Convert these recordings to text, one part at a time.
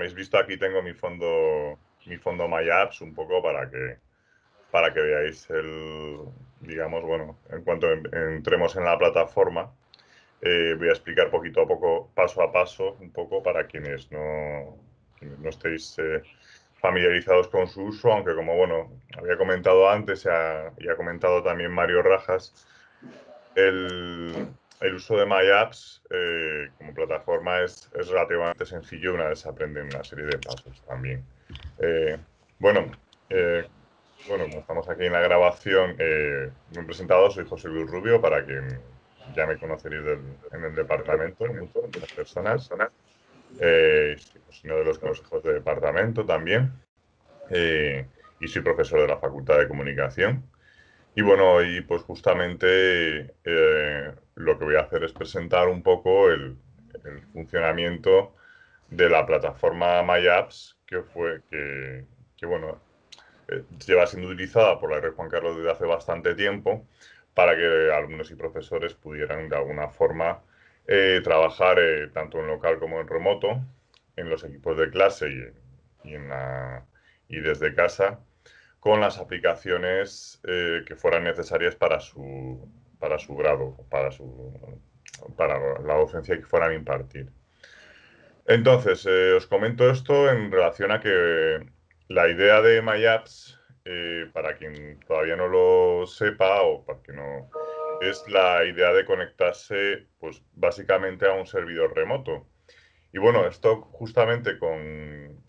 habéis visto aquí tengo mi fondo, mi fondo MyApps un poco para que, para que veáis el, digamos, bueno, en cuanto entremos en la plataforma, eh, voy a explicar poquito a poco, paso a paso, un poco para quienes no, no estéis eh, familiarizados con su uso, aunque como bueno, había comentado antes y ha comentado también Mario Rajas, el, el uso de MyApps eh, como plataforma es, relativamente sencillo una vez se aprenden una serie de pasos también. Eh, bueno, eh, bueno, como estamos aquí en la grabación, me he presentado, soy José Luis Rubio, para que ya me conoceréis en el departamento, las personas. soy pues uno de los consejos de departamento también. y soy profesor de la Facultad de Comunicación. Y bueno, y pues justamente lo que voy a hacer es presentar un poco el, funcionamiento de la plataforma MyApps, que fue que, bueno, eh, lleva siendo utilizada por la R. Juan Carlos desde hace bastante tiempo para que alumnos y profesores pudieran de alguna forma eh, trabajar eh, tanto en local como en remoto, en los equipos de clase y, y desde casa, con las aplicaciones que fueran necesarias para su, para su grado, para, su, para la docencia que fueran a impartir. Entonces, eh, os comento esto en relación a que la idea de MyApps, eh, para quien todavía no lo sepa o para quien no, es la idea de conectarse pues, básicamente a un servidor remoto. Y bueno, esto justamente con,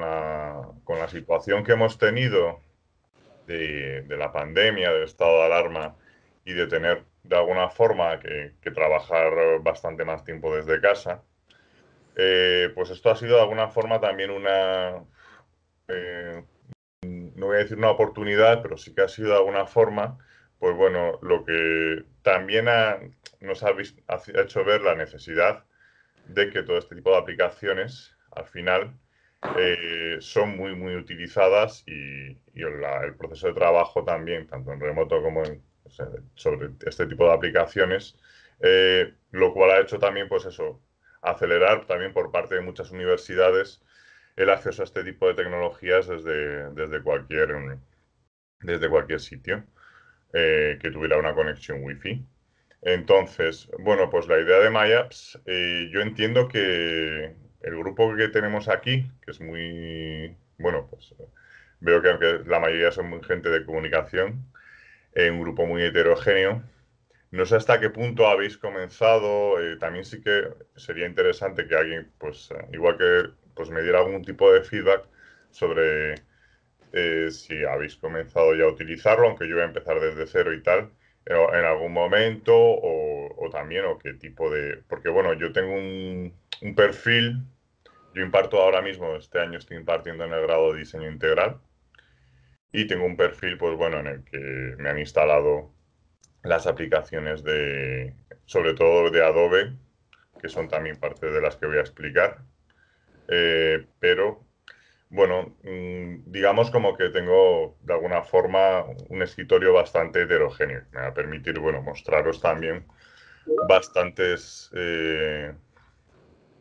la, situación que hemos tenido de, de, la pandemia, del estado de alarma y de tener de alguna forma que, trabajar bastante más tiempo desde casa, eh, pues esto ha sido de alguna forma también una, eh, no voy a decir una oportunidad, pero sí que ha sido de alguna forma, pues bueno, lo que también nos ha, hecho ver la necesidad de que todo este tipo de aplicaciones al final eh, son muy, muy utilizadas y, el proceso de trabajo también, tanto en remoto como en, sobre este tipo de aplicaciones, eh, lo cual ha hecho también, pues eso, acelerar también por parte de muchas universidades el acceso a este tipo de tecnologías desde, cualquier, desde cualquier sitio eh, que tuviera una conexión Wi-Fi. Entonces, bueno, pues la idea de MyApps, eh, yo entiendo que el grupo que tenemos aquí, que es muy, bueno, pues veo que aunque la mayoría son muy gente de comunicación, un grupo muy heterogéneo. No sé hasta qué punto habéis comenzado. Eh, también sí que sería interesante que alguien, pues, eh, igual que pues, me diera algún tipo de feedback sobre eh, si habéis comenzado ya a utilizarlo, aunque yo voy a empezar desde cero y tal, en, en algún momento, o, también, o qué tipo de. Porque bueno, yo tengo un, un perfil. Yo imparto ahora mismo, este año estoy impartiendo en el grado de diseño integral, y tengo un perfil, pues bueno, en el que me han instalado las aplicaciones de, sobre todo de Adobe, que son también parte de las que voy a explicar. Eh, pero, bueno, mm, digamos como que tengo de alguna forma un escritorio bastante heterogéneo. Me va a permitir, bueno, mostraros también bastantes, eh,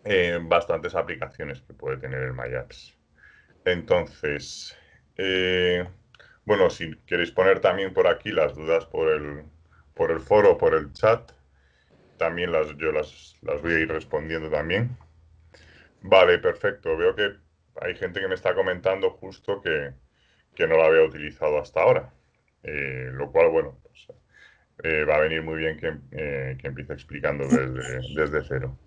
eh, bastantes aplicaciones que puede tener el MyApps. Entonces, bueno, si queréis poner también por aquí las dudas por el, foro o foro, por el chat, también las, yo las, voy a ir respondiendo también. Vale, perfecto. Veo que hay gente que me está comentando justo que, no la había utilizado hasta ahora. Eh, lo cual, bueno, pues, eh, va a venir muy bien que, eh, empiece explicando desde, desde cero.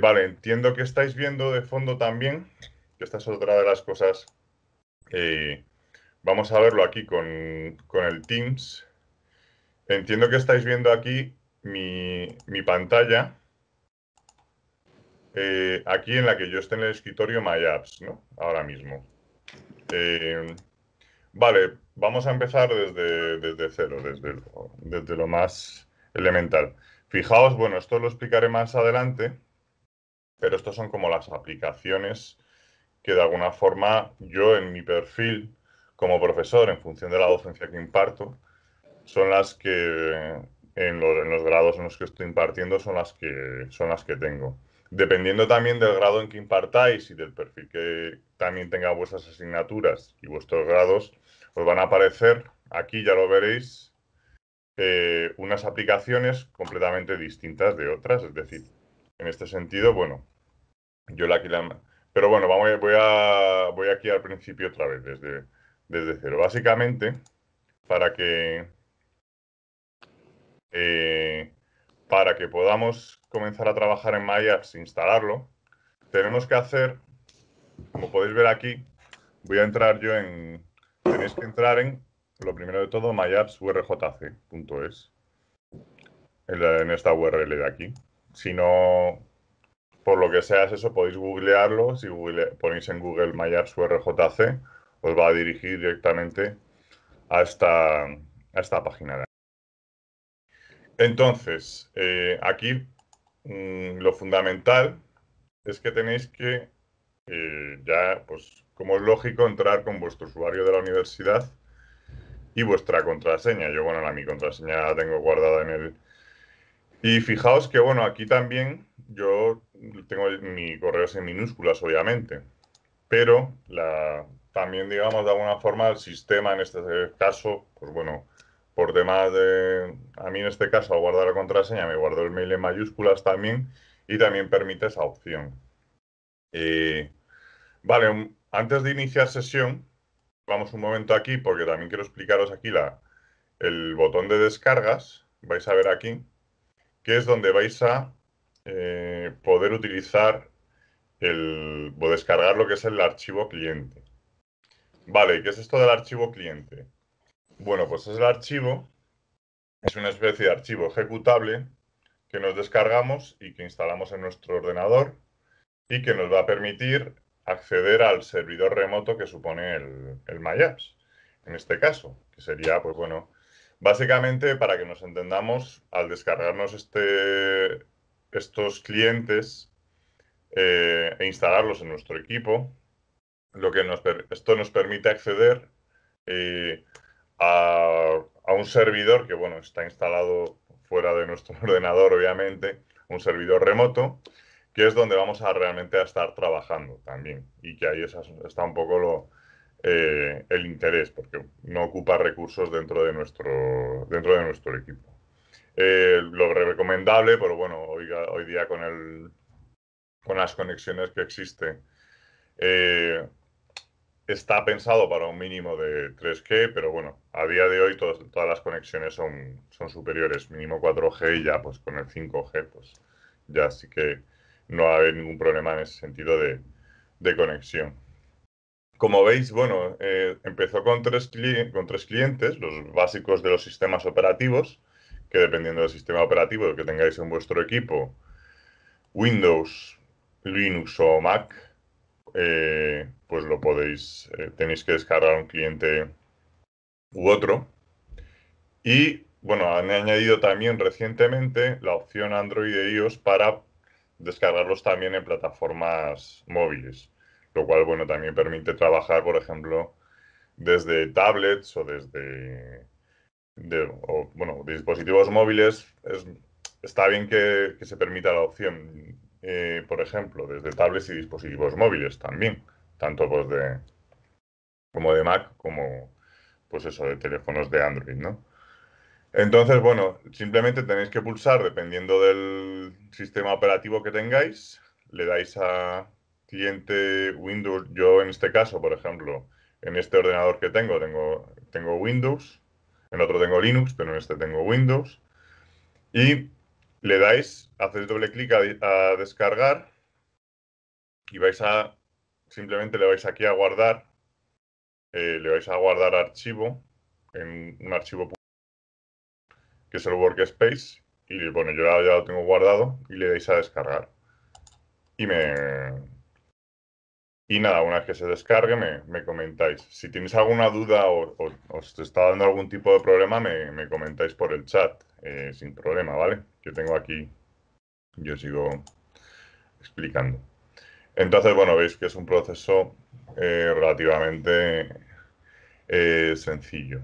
vale, entiendo que estáis viendo de fondo también, que esta es otra de las cosas Vamos a verlo aquí con, el Teams. Entiendo que estáis viendo aquí mi, pantalla, eh, aquí en la que yo esté en el escritorio My Apps, ¿no? Ahora mismo. Eh, vale, vamos a empezar desde, desde cero, desde lo, desde lo más elemental. Fijaos, bueno, esto lo explicaré más adelante, pero estos son como las aplicaciones que de alguna forma yo en mi perfil como profesor en función de la docencia que imparto son las que en, los grados en los que estoy impartiendo son las que, son las que tengo dependiendo también del grado en que impartáis y del perfil que también tengan vuestras asignaturas y vuestros grados, os van a aparecer, aquí ya lo veréis, eh, unas aplicaciones completamente distintas de otras. Es decir, en este sentido, bueno, yo la aquí la... Pero bueno, voy, a, voy aquí al principio otra vez, desde desde cero. Básicamente, para que, eh, para que podamos comenzar a trabajar en MyApps, e instalarlo, tenemos que hacer, como podéis ver aquí, voy a entrar yo en, tenéis que entrar en, lo primero de todo, myappsurjc.es, en, en esta URL de aquí. Si no, por lo que sea eso, podéis googlearlo, si ponéis en Google MyAppsURJC, os pues va a dirigir directamente a esta, página. Entonces, eh, aquí mm, lo fundamental es que tenéis que, eh, ya, pues como es lógico, entrar con vuestro usuario de la universidad y vuestra contraseña. Yo, bueno, la mi contraseña la tengo guardada en el... Y fijaos que, bueno, aquí también yo tengo mi correo en minúsculas, obviamente, pero la, también, digamos, de alguna forma el sistema en este caso, pues bueno, por temas de, a mí en este caso, al guardar la contraseña, me guardo el mail en mayúsculas también y también permite esa opción. Eh, vale, antes de iniciar sesión, vamos un momento aquí porque también quiero explicaros aquí el botón de descargas, vais a ver aquí, que es donde vais a eh, poder utilizar el, o descargar lo que es el archivo cliente. Vale, ¿qué es esto del archivo cliente? Bueno, pues es el archivo, es una especie de archivo ejecutable que nos descargamos y que instalamos en nuestro ordenador y que nos va a permitir acceder al servidor remoto que supone el, el MyApps, en este caso, que sería, pues bueno, básicamente para que nos entendamos, al descargarnos este, estos clientes eh, e instalarlos en nuestro equipo, lo que nos, esto nos permite acceder eh, a, un servidor que bueno, está instalado fuera de nuestro ordenador, obviamente, un servidor remoto, que es donde vamos a realmente a estar trabajando también. Y que ahí está un poco lo, eh, el interés, porque no ocupa recursos dentro de nuestro, dentro de nuestro equipo. Eh, lo recomendable, pero bueno, hoy, día con, el, con las conexiones que existen, está pensado para un mínimo de 3G, pero bueno, a día de hoy todas, las conexiones son, son superiores, mínimo 4G y ya pues con el 5G, pues ya sí que no va a haber ningún problema en ese sentido de, conexión. Como veis, bueno, eh, empezó con tres, con tres clientes, los básicos de los sistemas operativos, que dependiendo del sistema operativo que tengáis en vuestro equipo, Windows, Linux o Mac, eh, pues lo podéis, eh, tenéis que descargar un cliente u otro. Y bueno, han añadido también recientemente la opción Android e iOS para descargarlos también en plataformas móviles, lo cual, bueno, también permite trabajar, por ejemplo, desde tablets o desde, bueno, dispositivos móviles. está bien que, se permita la opción, eh, por ejemplo, desde tablets y dispositivos móviles también tanto pues de como de Mac como pues eso de teléfonos de Android, Entonces, bueno, simplemente tenéis que pulsar dependiendo del sistema operativo que tengáis, le dais a cliente Windows, yo en este caso, por ejemplo, en este ordenador que tengo, tengo, tengo Windows, en otro tengo Linux, pero en este tengo Windows, y le dais, hacéis doble clic a descargar y vais a simplemente le vais aquí a guardar, eh, le vais a guardar archivo en un archivo que es el workspace y bueno, yo ya, lo tengo guardado y le dais a descargar. Y me, y nada, una vez que se descargue, me, me comentáis. Si tenéis alguna duda o, os está dando algún tipo de problema, me, comentáis por el chat, eh, sin problema, ¿vale? Yo tengo aquí, yo sigo explicando. Entonces, bueno, veis que es un proceso eh, relativamente eh, sencillo.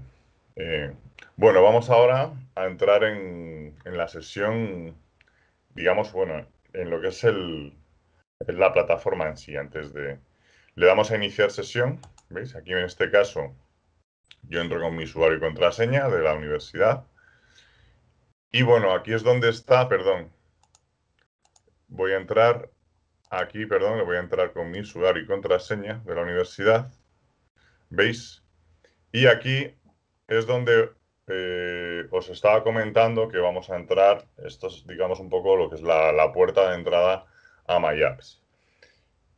Eh, bueno, vamos ahora a entrar en, la sesión, digamos, bueno, en lo que es la plataforma en sí. Antes de... Le damos a iniciar sesión, ¿veis? Aquí en este caso yo entro con mi usuario y contraseña de la universidad. Y bueno, aquí es donde está, perdón, voy a entrar Aquí, perdón, le voy a entrar con mi usuario y contraseña de la universidad. ¿Veis? Y aquí es donde eh, os estaba comentando que vamos a entrar, esto es, digamos, un poco lo que es la, puerta de entrada a MyApps.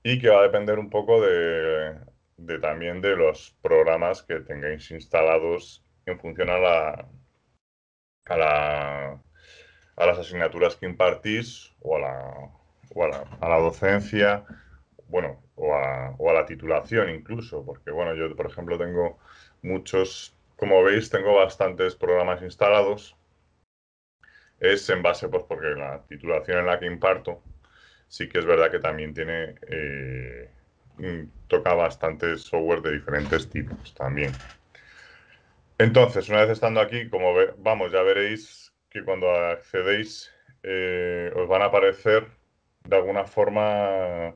Y que va a depender un poco de, de también de los programas que tengáis instalados en función a la, a, la, a las asignaturas que impartís o a la, a la, docencia, bueno, o a, o a, la titulación incluso, porque bueno, yo por ejemplo tengo muchos, como veis, tengo bastantes programas instalados. Es en base, pues porque la titulación en la que imparto, sí que es verdad que también tiene, eh, mm, toca bastante software de diferentes tipos también. Entonces, una vez estando aquí, como ve, vamos, ya veréis que cuando accedéis eh, os van a aparecer de alguna forma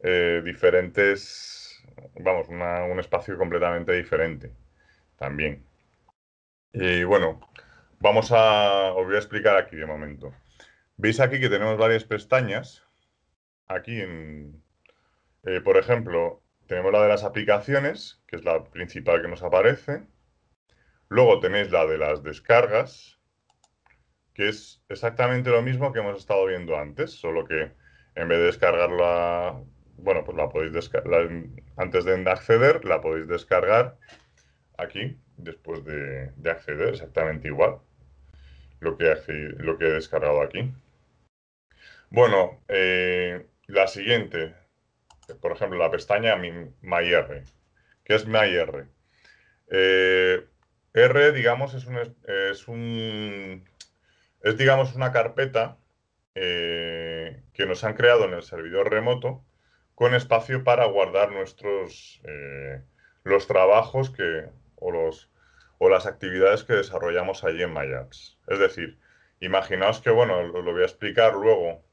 eh, diferentes, vamos, un espacio completamente diferente también. Y bueno, vamos a, os voy a explicar aquí de momento. Veis aquí que tenemos varias pestañas. Aquí, en, eh, por ejemplo, tenemos la de las aplicaciones, que es la principal que nos aparece. Luego tenéis la de las descargas, que es exactamente lo mismo que hemos estado viendo antes, solo que en vez de descargarla, bueno, pues la podéis descargar, antes de acceder, la podéis descargar aquí, después de, acceder, exactamente igual, lo que, lo que he descargado aquí. Bueno, eh, la siguiente, por ejemplo, la pestaña MyR. ¿Qué es MyR? Eh, R, digamos, es un es, digamos, una carpeta eh, que nos han creado en el servidor remoto con espacio para guardar nuestros eh, los trabajos que o los o las actividades que desarrollamos allí en MyApps. Es decir, imaginaos que, bueno, lo, voy a explicar luego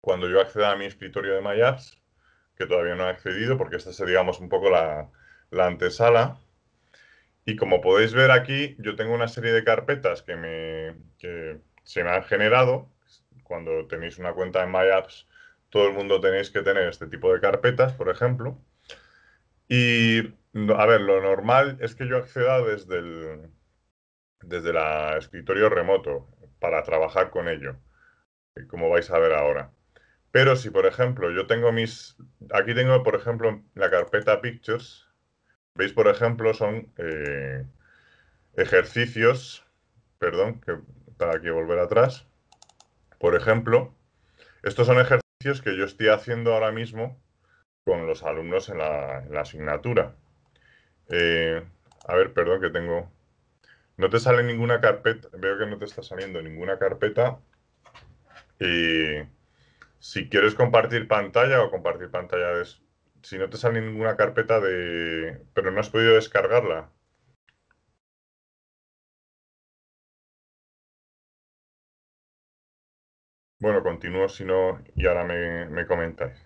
cuando yo acceda a mi escritorio de MyApps, que todavía no he accedido porque esta es, digamos, un poco la, la antesala. Y como podéis ver aquí, yo tengo una serie de carpetas que, me, se me han generado. Cuando tenéis una cuenta en MyApps, todo el mundo tenéis que tener este tipo de carpetas, por ejemplo. Y, a ver, lo normal es que yo acceda desde el, desde el escritorio remoto para trabajar con ello, eh, como vais a ver ahora. Pero si, por ejemplo, yo tengo mis... Aquí tengo, por ejemplo, la carpeta Pictures, veis, por ejemplo, son eh, ejercicios, perdón, que, para que volver atrás. Por ejemplo, estos son ejercicios que yo estoy haciendo ahora mismo con los alumnos en la, asignatura. Eh, a ver, perdón que tengo... No te sale ninguna carpeta, veo que no te está saliendo ninguna carpeta. Y si quieres compartir pantalla o compartir pantalla es si no te sale ninguna carpeta de... pero no has podido descargarla. Bueno, continúo si no y ahora me, comentáis.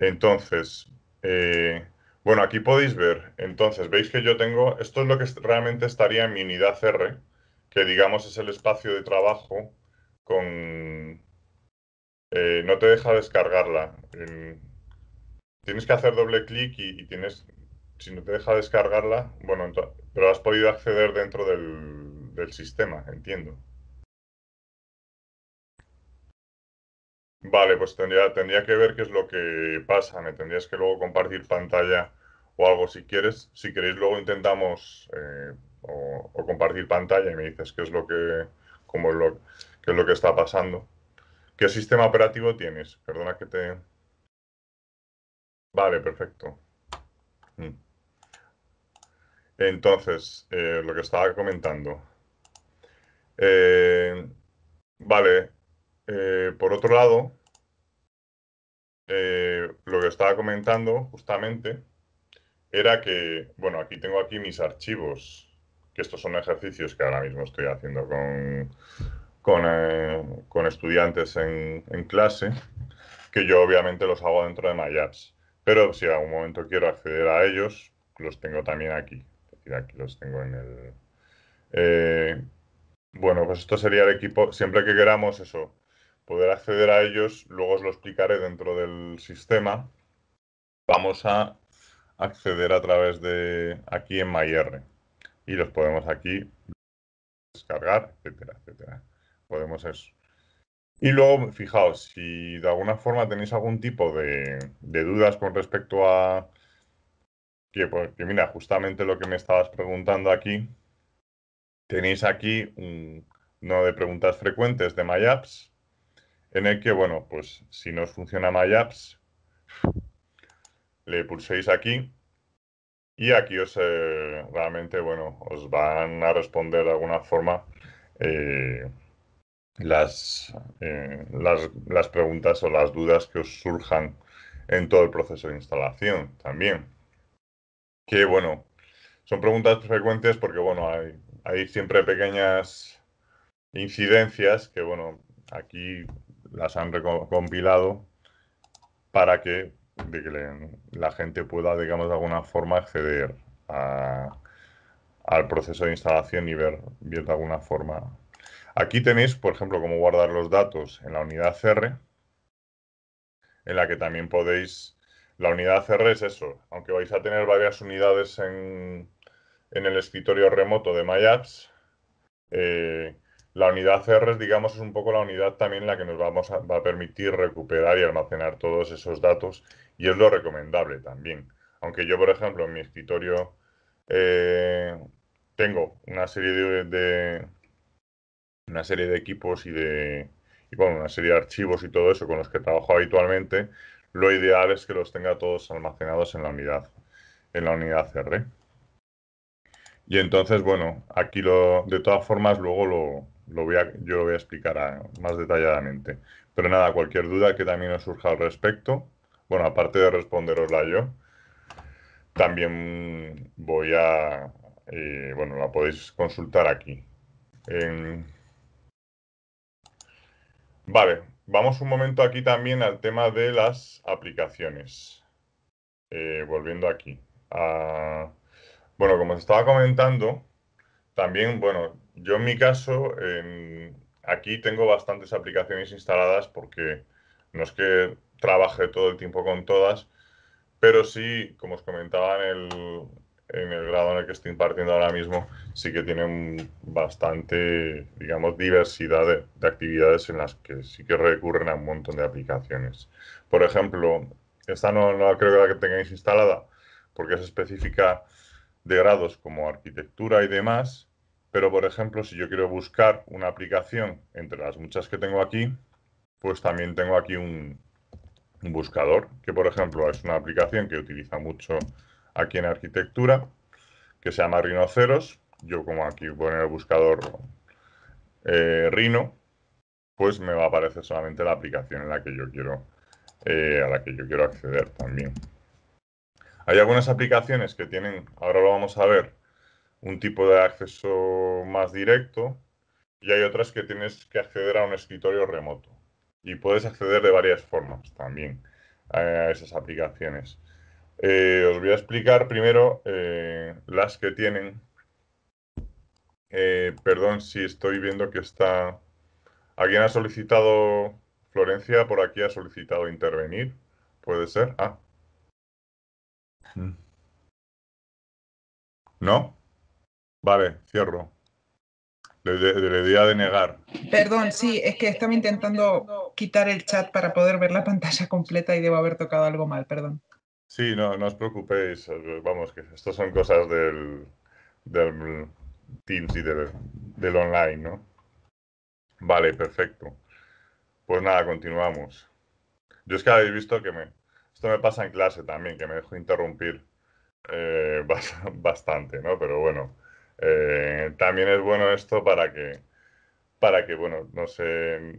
Entonces, eh, bueno, aquí podéis ver, entonces, veis que yo tengo, esto es lo que realmente estaría en mi unidad R, que digamos es el espacio de trabajo con... Eh, no te deja descargarla tienes que hacer doble clic y, tienes, si no te deja descargarla, bueno, pero has podido acceder dentro del, sistema, entiendo. Vale, pues tendría, tendría que ver qué es lo que pasa. Me tendrías que luego compartir pantalla o algo si quieres. Si queréis, luego intentamos eh, o, compartir pantalla y me dices qué es lo que, es lo, qué es lo que está pasando. ¿Qué sistema operativo tienes? Perdona que te... Vale, perfecto. Mm. Entonces, eh, lo que estaba comentando. Eh, vale, eh, por otro lado, lo que estaba comentando justamente era que, bueno, aquí tengo aquí mis archivos, que estos son ejercicios que ahora mismo estoy haciendo con, con, estudiantes en, en, clase, que yo obviamente los hago dentro de MyApps. Pero si en algún momento quiero acceder a ellos, los tengo también aquí. Es decir, aquí los tengo en el... Eh, bueno, pues esto sería el equipo, siempre que queramos eso, poder acceder a ellos, luego os lo explicaré dentro del sistema. Vamos a acceder a través de aquí en MyR y los podemos aquí descargar, etcétera, etcétera. Podemos eso y luego, fijaos, si de alguna forma tenéis algún tipo de, dudas con respecto a... Pues, que, mira, justamente lo que me estabas preguntando aquí, tenéis aquí un, uno de preguntas frecuentes de MyApps, en el que, bueno, pues si no os funciona MyApps, le pulséis aquí y aquí os eh, realmente, bueno, os van a responder de alguna forma eh, eh, las, las, preguntas o las dudas que os surjan en todo el proceso de instalación también. Que bueno, son preguntas frecuentes porque bueno, hay, siempre pequeñas incidencias que bueno, aquí las han recompilado para que, la gente pueda, digamos, de alguna forma acceder al proceso de instalación y ver, ver de alguna forma Aquí tenéis, por ejemplo, cómo guardar los datos en la unidad CR, en la que también podéis... La unidad CR es eso, aunque vais a tener varias unidades en, el escritorio remoto de MyApps, eh, la unidad CR, digamos, es un poco la unidad también la que nos a, va a permitir recuperar y almacenar todos esos datos y es lo recomendable también. Aunque yo, por ejemplo, en mi escritorio eh, tengo una serie de, una serie de equipos y de bueno, una serie de archivos y todo eso con los que trabajo habitualmente, lo ideal es que los tenga todos almacenados en la unidad, en la unidad R. Y entonces, bueno, aquí lo, de todas formas, luego lo, voy a, yo lo voy a explicar más detalladamente. Pero nada, cualquier duda que también os surja al respecto, bueno, aparte de responderosla yo, también voy a, eh, bueno, la podéis consultar aquí. En, Vale, vamos un momento aquí también al tema de las aplicaciones. Eh, volviendo aquí. Ah, bueno, como os estaba comentando, también, bueno, yo en mi caso, aquí tengo bastantes aplicaciones instaladas porque no es que trabaje todo el tiempo con todas, pero sí, como os comentaba en el, en el grado en el que estoy impartiendo ahora mismo, sí que tienen bastante, digamos, diversidad de, actividades en las que sí que recurren a un montón de aplicaciones. Por ejemplo, esta no, creo que la que tengáis instalada, porque es específica de grados como arquitectura y demás, pero por ejemplo, si yo quiero buscar una aplicación entre las muchas que tengo aquí, pues también tengo aquí un buscador, que por ejemplo es una aplicación que utiliza mucho aquí en arquitectura, que se llama Rinoceros. Yo como aquí voy el buscador eh, Rino, pues me va a aparecer solamente la aplicación en la que yo quiero, eh, a la que yo quiero acceder también. Hay algunas aplicaciones que tienen, ahora lo vamos a ver, un tipo de acceso más directo y hay otras que tienes que acceder a un escritorio remoto. Y puedes acceder de varias formas también eh, a esas aplicaciones. Eh, os voy a explicar primero eh, las que tienen. Eh, perdón si estoy viendo que está... ¿Alguien ha solicitado, Florencia, por aquí ha solicitado intervenir? ¿Puede ser? Ah. ¿No? Vale, cierro. Le, la le, di a denegar. Perdón, sí, es que estaba intentando quitar el chat para poder ver la pantalla completa y debo haber tocado algo mal, perdón. Sí, no, no os preocupéis. Eh, vamos, que estas son cosas del, del Teams y del, online, ¿no? Vale, perfecto. Pues nada, continuamos. Yo es que habéis visto que esto me pasa en clase también, que me dejo interrumpir eh, bastante, ¿no? Pero bueno, eh, también es bueno esto para que, para que, bueno, no sé,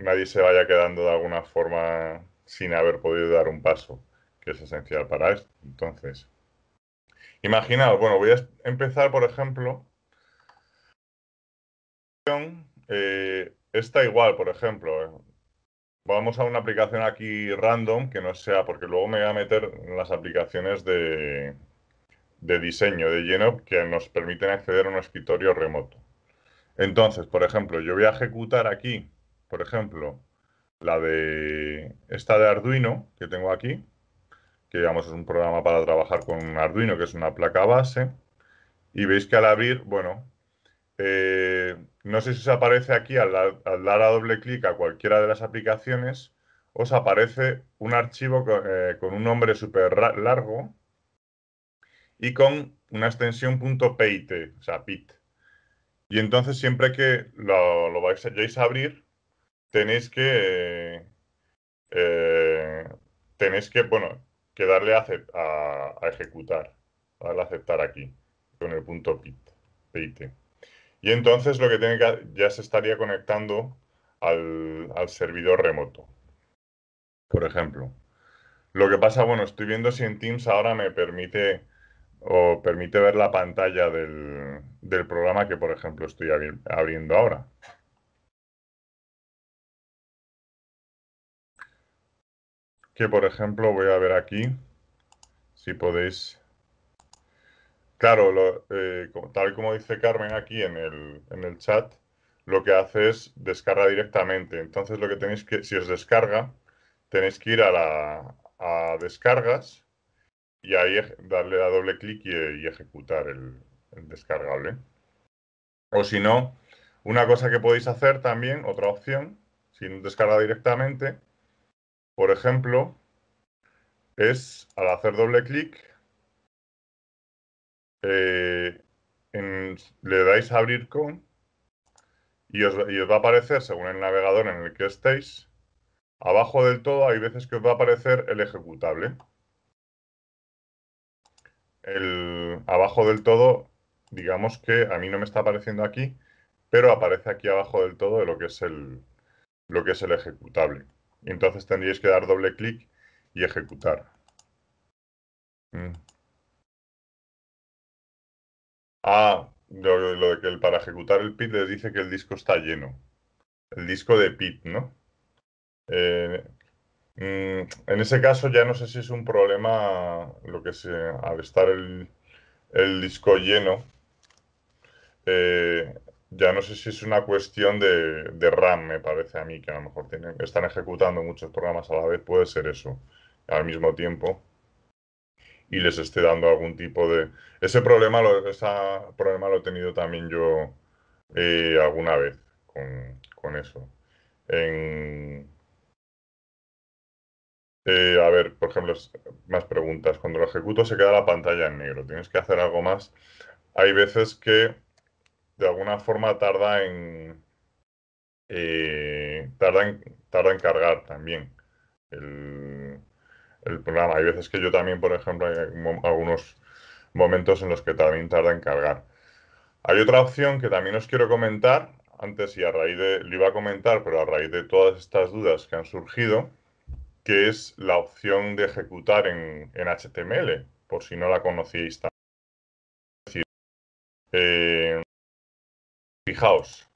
nadie se vaya quedando de alguna forma sin haber podido dar un paso que es esencial para esto. Entonces, imaginaos, bueno, voy a empezar, por ejemplo, eh, esta igual, por ejemplo. Eh. vamos a una aplicación aquí random que no sea, porque luego me voy a meter en las aplicaciones de, diseño de Genop que nos permiten acceder a un escritorio remoto. Entonces, por ejemplo, yo voy a ejecutar aquí, por ejemplo, la de esta de Arduino que tengo aquí que digamos es un programa para trabajar con un Arduino, que es una placa base. Y veis que al abrir, bueno, eh, no sé si os aparece aquí al, dar a doble clic a cualquiera de las aplicaciones, os aparece un archivo eh, con, un nombre súper largo y con una extensión .pit, o sea, pit. Y entonces siempre que lo, lo a abrir, tenéis que, eh, tenéis que, bueno, que darle a, ejecutar, darle a aceptar aquí, con el punto PIT, Y entonces lo que tiene que ya se estaría conectando al, servidor remoto, por ejemplo. Lo que pasa, bueno, estoy viendo si en Teams ahora me permite o permite ver la pantalla del, programa que, por ejemplo, estoy abriendo ahora. que, por ejemplo, voy a ver aquí, si podéis... Claro, lo, eh, tal como dice Carmen aquí en el, en el chat, lo que hace es descarga directamente. Entonces, lo que tenéis que, si os descarga, tenéis que ir a, la, descargas y ahí darle a doble clic y, ejecutar el, descargable. O si no, una cosa que podéis hacer también, otra opción, si descarga directamente, por ejemplo, es al hacer doble clic, eh, le dais a abrir con y os, os, va a aparecer, según el navegador en el que estéis, abajo del todo hay veces que os va a aparecer el ejecutable. El, abajo del todo, digamos que a mí no me está apareciendo aquí, pero aparece aquí abajo del todo lo que es lo que es el ejecutable. Entonces tendríais que dar doble clic y ejecutar. Mm. Ah, lo, de que el, para ejecutar el PIT le dice que el disco está lleno. El disco de PIT, ¿no? Eh, mm, en ese caso ya no sé si es un problema lo que se, al estar el, el disco lleno, eh, ya no sé si es una cuestión de, RAM, me parece a mí, que a lo mejor tienen, están ejecutando muchos programas a la vez, puede ser eso, al mismo tiempo, y les esté dando algún tipo de... Ese problema lo, ese problema lo he tenido también yo eh, alguna vez con, eso. En, eh, a ver, por ejemplo, más preguntas. Cuando lo ejecuto se queda la pantalla en negro. Tienes que hacer algo más. Hay veces que de alguna forma eh, tarda en, tarda en, cargar también el, programa. Hay veces que yo también, por ejemplo, hay algunos momentos en los que también tarda en cargar. Hay otra opción que también os quiero comentar, antes y a raíz de, lo iba a comentar, pero a raíz de todas estas dudas que han surgido, que es la opción de ejecutar en, en HTML, por si no la conocíais también. Eh, Fijaos,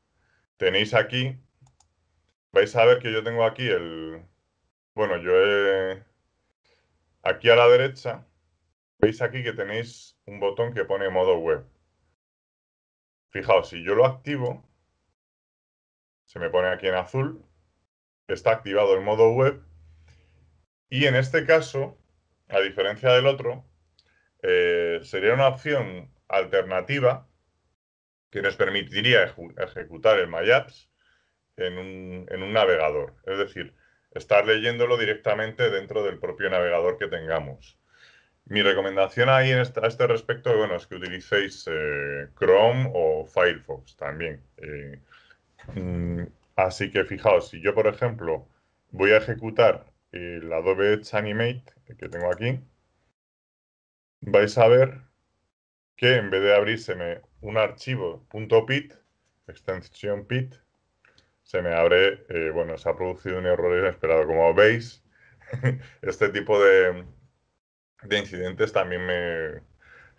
tenéis aquí, vais a ver que yo tengo aquí el... Bueno, yo he... Aquí a la derecha, veis aquí que tenéis un botón que pone modo web. Fijaos, si yo lo activo, se me pone aquí en azul, está activado el modo web. Y en este caso, a diferencia del otro, eh, sería una opción alternativa que nos permitiría ejecutar el MyApps en un, navegador. Es decir, estar leyéndolo directamente dentro del propio navegador que tengamos. Mi recomendación ahí en a este respecto bueno, es que utilicéis eh, Chrome o Firefox también. Eh, mm, así que fijaos, si yo, por ejemplo, voy a ejecutar el Adobe Edge Animate que tengo aquí, vais a ver que en vez de me un archivo .pit, extensión pit, se me abre, eh, bueno, se ha producido un error inesperado. Como veis, este tipo de, de incidentes también me,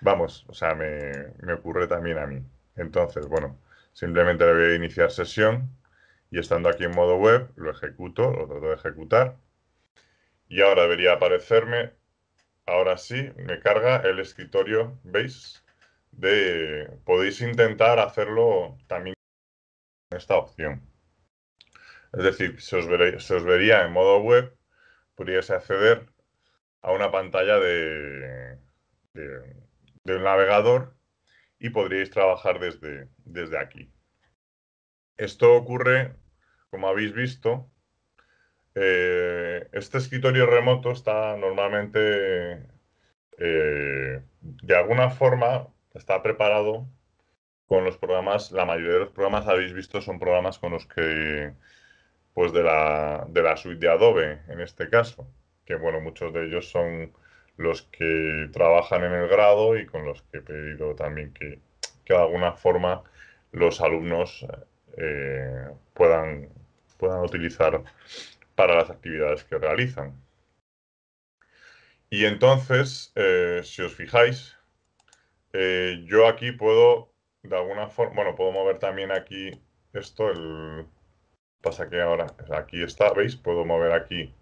vamos, o sea, me, me ocurre también a mí. Entonces, bueno, simplemente le voy a iniciar sesión y estando aquí en modo web lo ejecuto, lo trato de ejecutar. Y ahora debería aparecerme, ahora sí, me carga el escritorio, ¿veis? de podéis intentar hacerlo también con esta opción. Es decir, se os, vería en modo web, podríais acceder a una pantalla de, de, un navegador y podríais trabajar desde, desde aquí. Esto ocurre, como habéis visto, eh, este escritorio remoto está normalmente, eh, de alguna forma, está preparado con los programas, la mayoría de los programas habéis visto son programas con los que, pues de la, de la suite de Adobe en este caso, que bueno, muchos de ellos son los que trabajan en el grado y con los que he pedido también que, de alguna forma los alumnos eh, puedan, puedan utilizar para las actividades que realizan. Y entonces, eh, si os fijáis, eh, yo aquí puedo, de alguna forma, bueno, puedo mover también aquí esto, el... Pasa que ahora, aquí está, ¿veis? Puedo mover aquí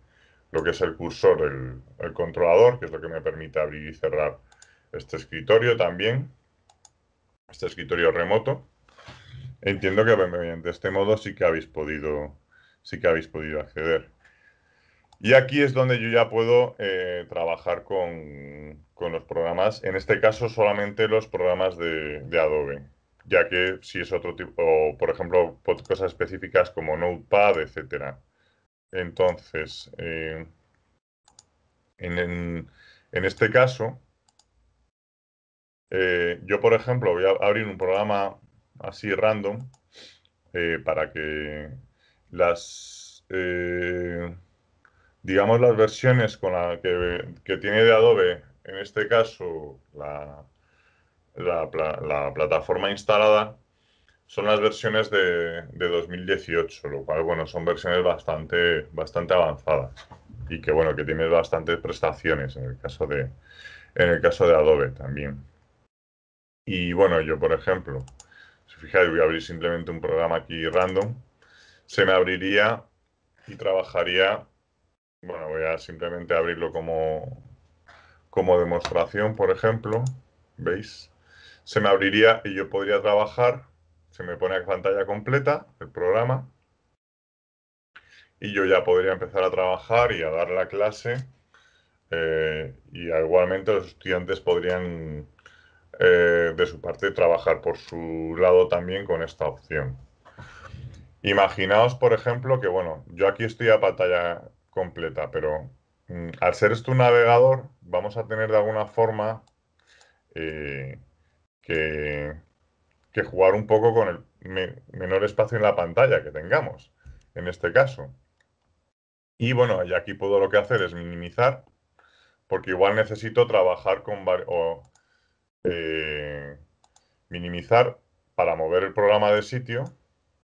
lo que es el cursor, el, controlador, que es lo que me permite abrir y cerrar este escritorio también, este escritorio remoto. Entiendo que de este modo sí que habéis podido, sí que habéis podido acceder. Y aquí es donde yo ya puedo eh, trabajar con, con los programas, en este caso solamente los programas de, Adobe, ya que si es otro tipo, o por ejemplo, cosas específicas como Notepad, etcétera. Entonces, eh, en, este caso, eh, yo por ejemplo voy a abrir un programa así random eh, para que las digamos las versiones con la que, que, tiene de Adobe en este caso la, plataforma instalada, son las versiones de, 2018, lo cual, bueno, son versiones bastante, bastante avanzadas y que, bueno, que tienes bastantes prestaciones en el caso de, en el caso de Adobe también. Y bueno, yo, por ejemplo, si fijáis, voy a abrir simplemente un programa aquí random, se me abriría y trabajaría, bueno, voy a simplemente abrirlo como, como demostración, por ejemplo, ¿veis? Se me abriría y yo podría trabajar, se me pone a pantalla completa el programa y yo ya podría empezar a trabajar y a dar la clase eh, y igualmente los estudiantes podrían eh, de su parte trabajar por su lado también con esta opción. Imaginaos, por ejemplo, que bueno, yo aquí estoy a pantalla completa, pero Mm, al ser esto un navegador, vamos a tener de alguna forma eh, que, jugar un poco con el menor espacio en la pantalla que tengamos, en este caso. Y bueno, y aquí puedo lo que hacer es minimizar, porque igual necesito trabajar con varios. Eh, minimizar para mover el programa de sitio.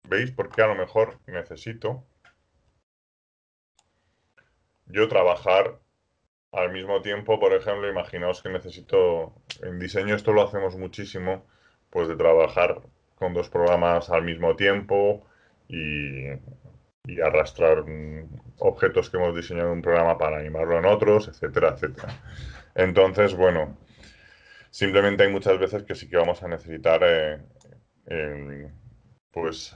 ¿Veis? Porque a lo mejor necesito yo trabajar al mismo tiempo, por ejemplo, imaginaos que necesito, en diseño esto lo hacemos muchísimo, pues de trabajar con dos programas al mismo tiempo y, arrastrar objetos que hemos diseñado en un programa para animarlo en otros, etcétera, etcétera. Entonces, bueno, simplemente hay muchas veces que sí que vamos a necesitar, eh, pues,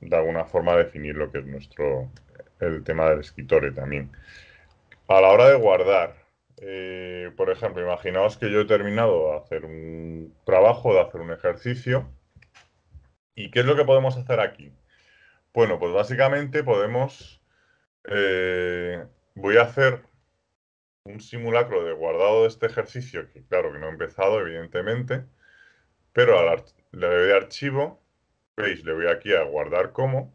de alguna forma definir lo que es nuestro, el tema del escritorio también. A la hora de guardar, eh, por ejemplo, imaginaos que yo he terminado de hacer un trabajo, de hacer un ejercicio. ¿Y qué es lo que podemos hacer aquí? Bueno, pues básicamente podemos... Eh, voy a hacer un simulacro de guardado de este ejercicio, que claro que no he empezado, evidentemente, pero le doy archivo, veis, le voy aquí a guardar como,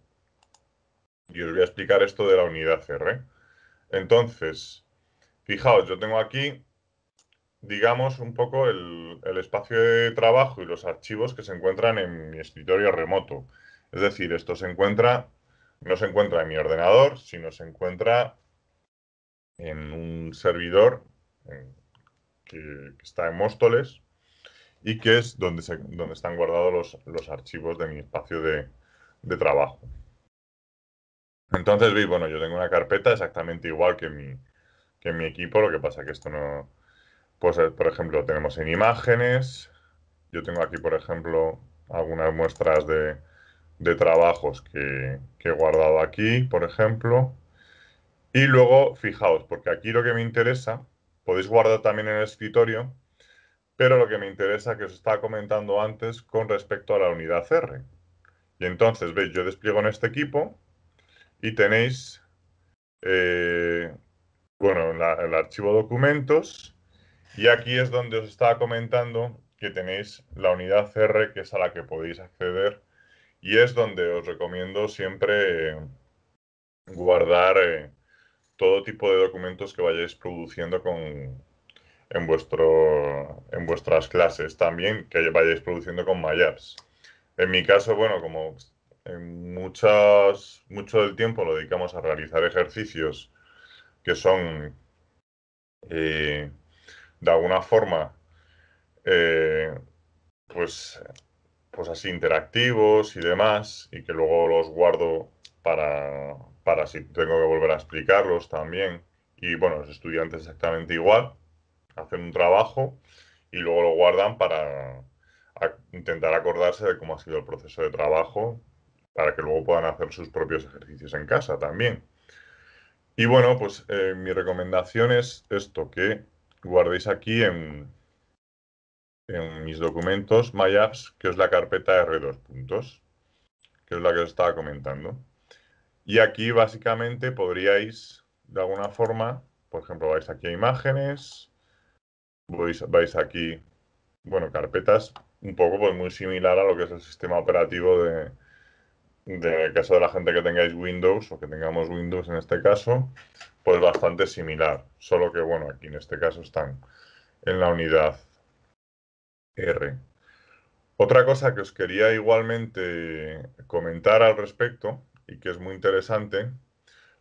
y os voy a explicar esto de la unidad R. Entonces, fijaos, yo tengo aquí, digamos, un poco el, espacio de trabajo y los archivos que se encuentran en mi escritorio remoto. Es decir, esto se encuentra, no se encuentra en mi ordenador, sino se encuentra en un servidor que, está en Móstoles y que es donde, donde están guardados los, archivos de mi espacio de trabajo. Entonces veis, bueno, yo tengo una carpeta exactamente igual que mi, mi equipo, lo que pasa que esto no... Pues, eh, por ejemplo, tenemos en imágenes, yo tengo aquí, por ejemplo, algunas muestras de, trabajos que, que, he guardado aquí, por ejemplo. Y luego, fijaos, porque aquí lo que me interesa, podéis guardar también en el escritorio, pero lo que me interesa que os estaba comentando antes con respecto a la unidad R. Y entonces, veis, yo despliego en este equipo y tenéis, eh, bueno, el archivo documentos y aquí es donde os estaba comentando que tenéis la unidad CR que es a la que podéis acceder y es donde os recomiendo siempre eh, guardar eh, todo tipo de documentos que vayáis produciendo con, en, vuestro, en vuestras clases también, que vayáis produciendo con MyApps. En mi caso, bueno, como muchas, mucho del tiempo lo dedicamos a realizar ejercicios que son, eh, de alguna forma, eh, pues, pues así interactivos y demás, y que luego los guardo para, para si tengo que volver a explicarlos también. Y bueno, los estudiantes exactamente igual, hacen un trabajo y luego lo guardan para intentar acordarse de cómo ha sido el proceso de trabajo para que luego puedan hacer sus propios ejercicios en casa también. Y bueno, pues eh, mi recomendación es esto, que guardéis aquí en, mis documentos MyApps, que es la carpeta R2 puntos, que es la que os estaba comentando. Y aquí básicamente podríais, de alguna forma, por ejemplo, vais aquí a imágenes, vais, vais aquí, bueno, carpetas, un poco pues muy similar a lo que es el sistema operativo de, de caso de la gente que tengáis Windows o que tengamos Windows en este caso, pues bastante similar, solo que bueno, aquí en este caso están en la unidad R. Otra cosa que os quería igualmente comentar al respecto y que es muy interesante,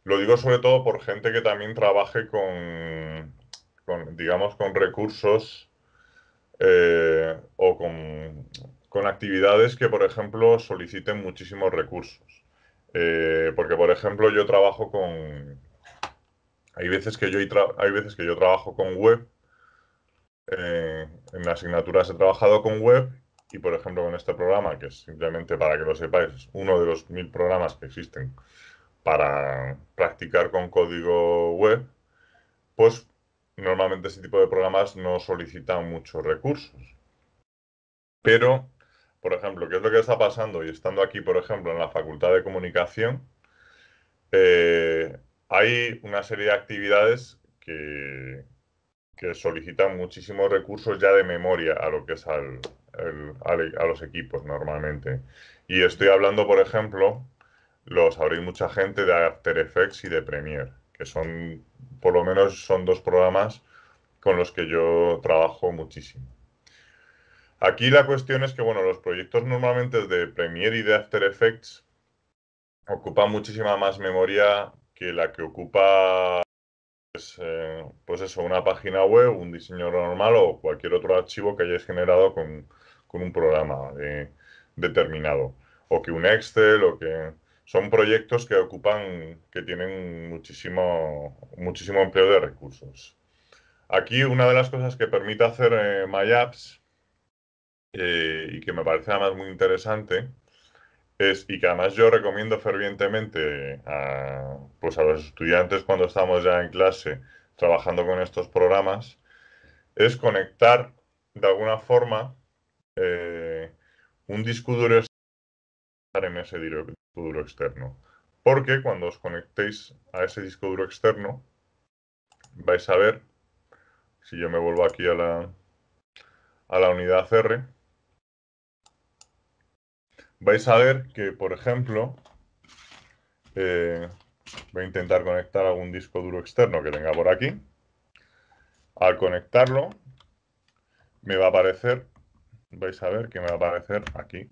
lo digo sobre todo por gente que también trabaje con, digamos, con recursos eh, o con con actividades que, por ejemplo, soliciten muchísimos recursos. Eh, porque, por ejemplo, yo trabajo con... Hay veces que yo, hay veces que yo trabajo con web. Eh, en asignaturas he trabajado con web y, por ejemplo, con este programa, que es simplemente para que lo sepáis, uno de los mil programas que existen para practicar con código web, pues normalmente ese tipo de programas no solicitan muchos recursos. Pero por ejemplo, qué es lo que está pasando y estando aquí, por ejemplo, en la Facultad de Comunicación, eh, hay una serie de actividades que, que, solicitan muchísimos recursos ya de memoria a lo que es al, a los equipos normalmente. Y estoy hablando, por ejemplo, lo sabréis mucha gente de After Effects y de Premiere, que son, por lo menos, son dos programas con los que yo trabajo muchísimo. Aquí la cuestión es que, bueno, los proyectos normalmente de Premiere y de After Effects ocupan muchísima más memoria que la que ocupa, pues, eh, pues, eso, una página web, un diseño normal o cualquier otro archivo que hayáis generado con, un programa determinado. O que un Excel o que... Son proyectos que ocupan, que tienen muchísimo, muchísimo empleo de recursos. Aquí una de las cosas que permite hacer eh, MyApps eh, y que me parece además muy interesante, es, y que además yo recomiendo fervientemente a, pues a los estudiantes cuando estamos ya en clase trabajando con estos programas, es conectar de alguna forma eh, un disco duro en ese disco duro externo. Porque cuando os conectéis a ese disco duro externo, vais a ver, si yo me vuelvo aquí a la, a la unidad R, vais a ver que, por ejemplo, eh, voy a intentar conectar algún disco duro externo que tenga por aquí. Al conectarlo, me va a aparecer, vais a ver que me va a aparecer aquí,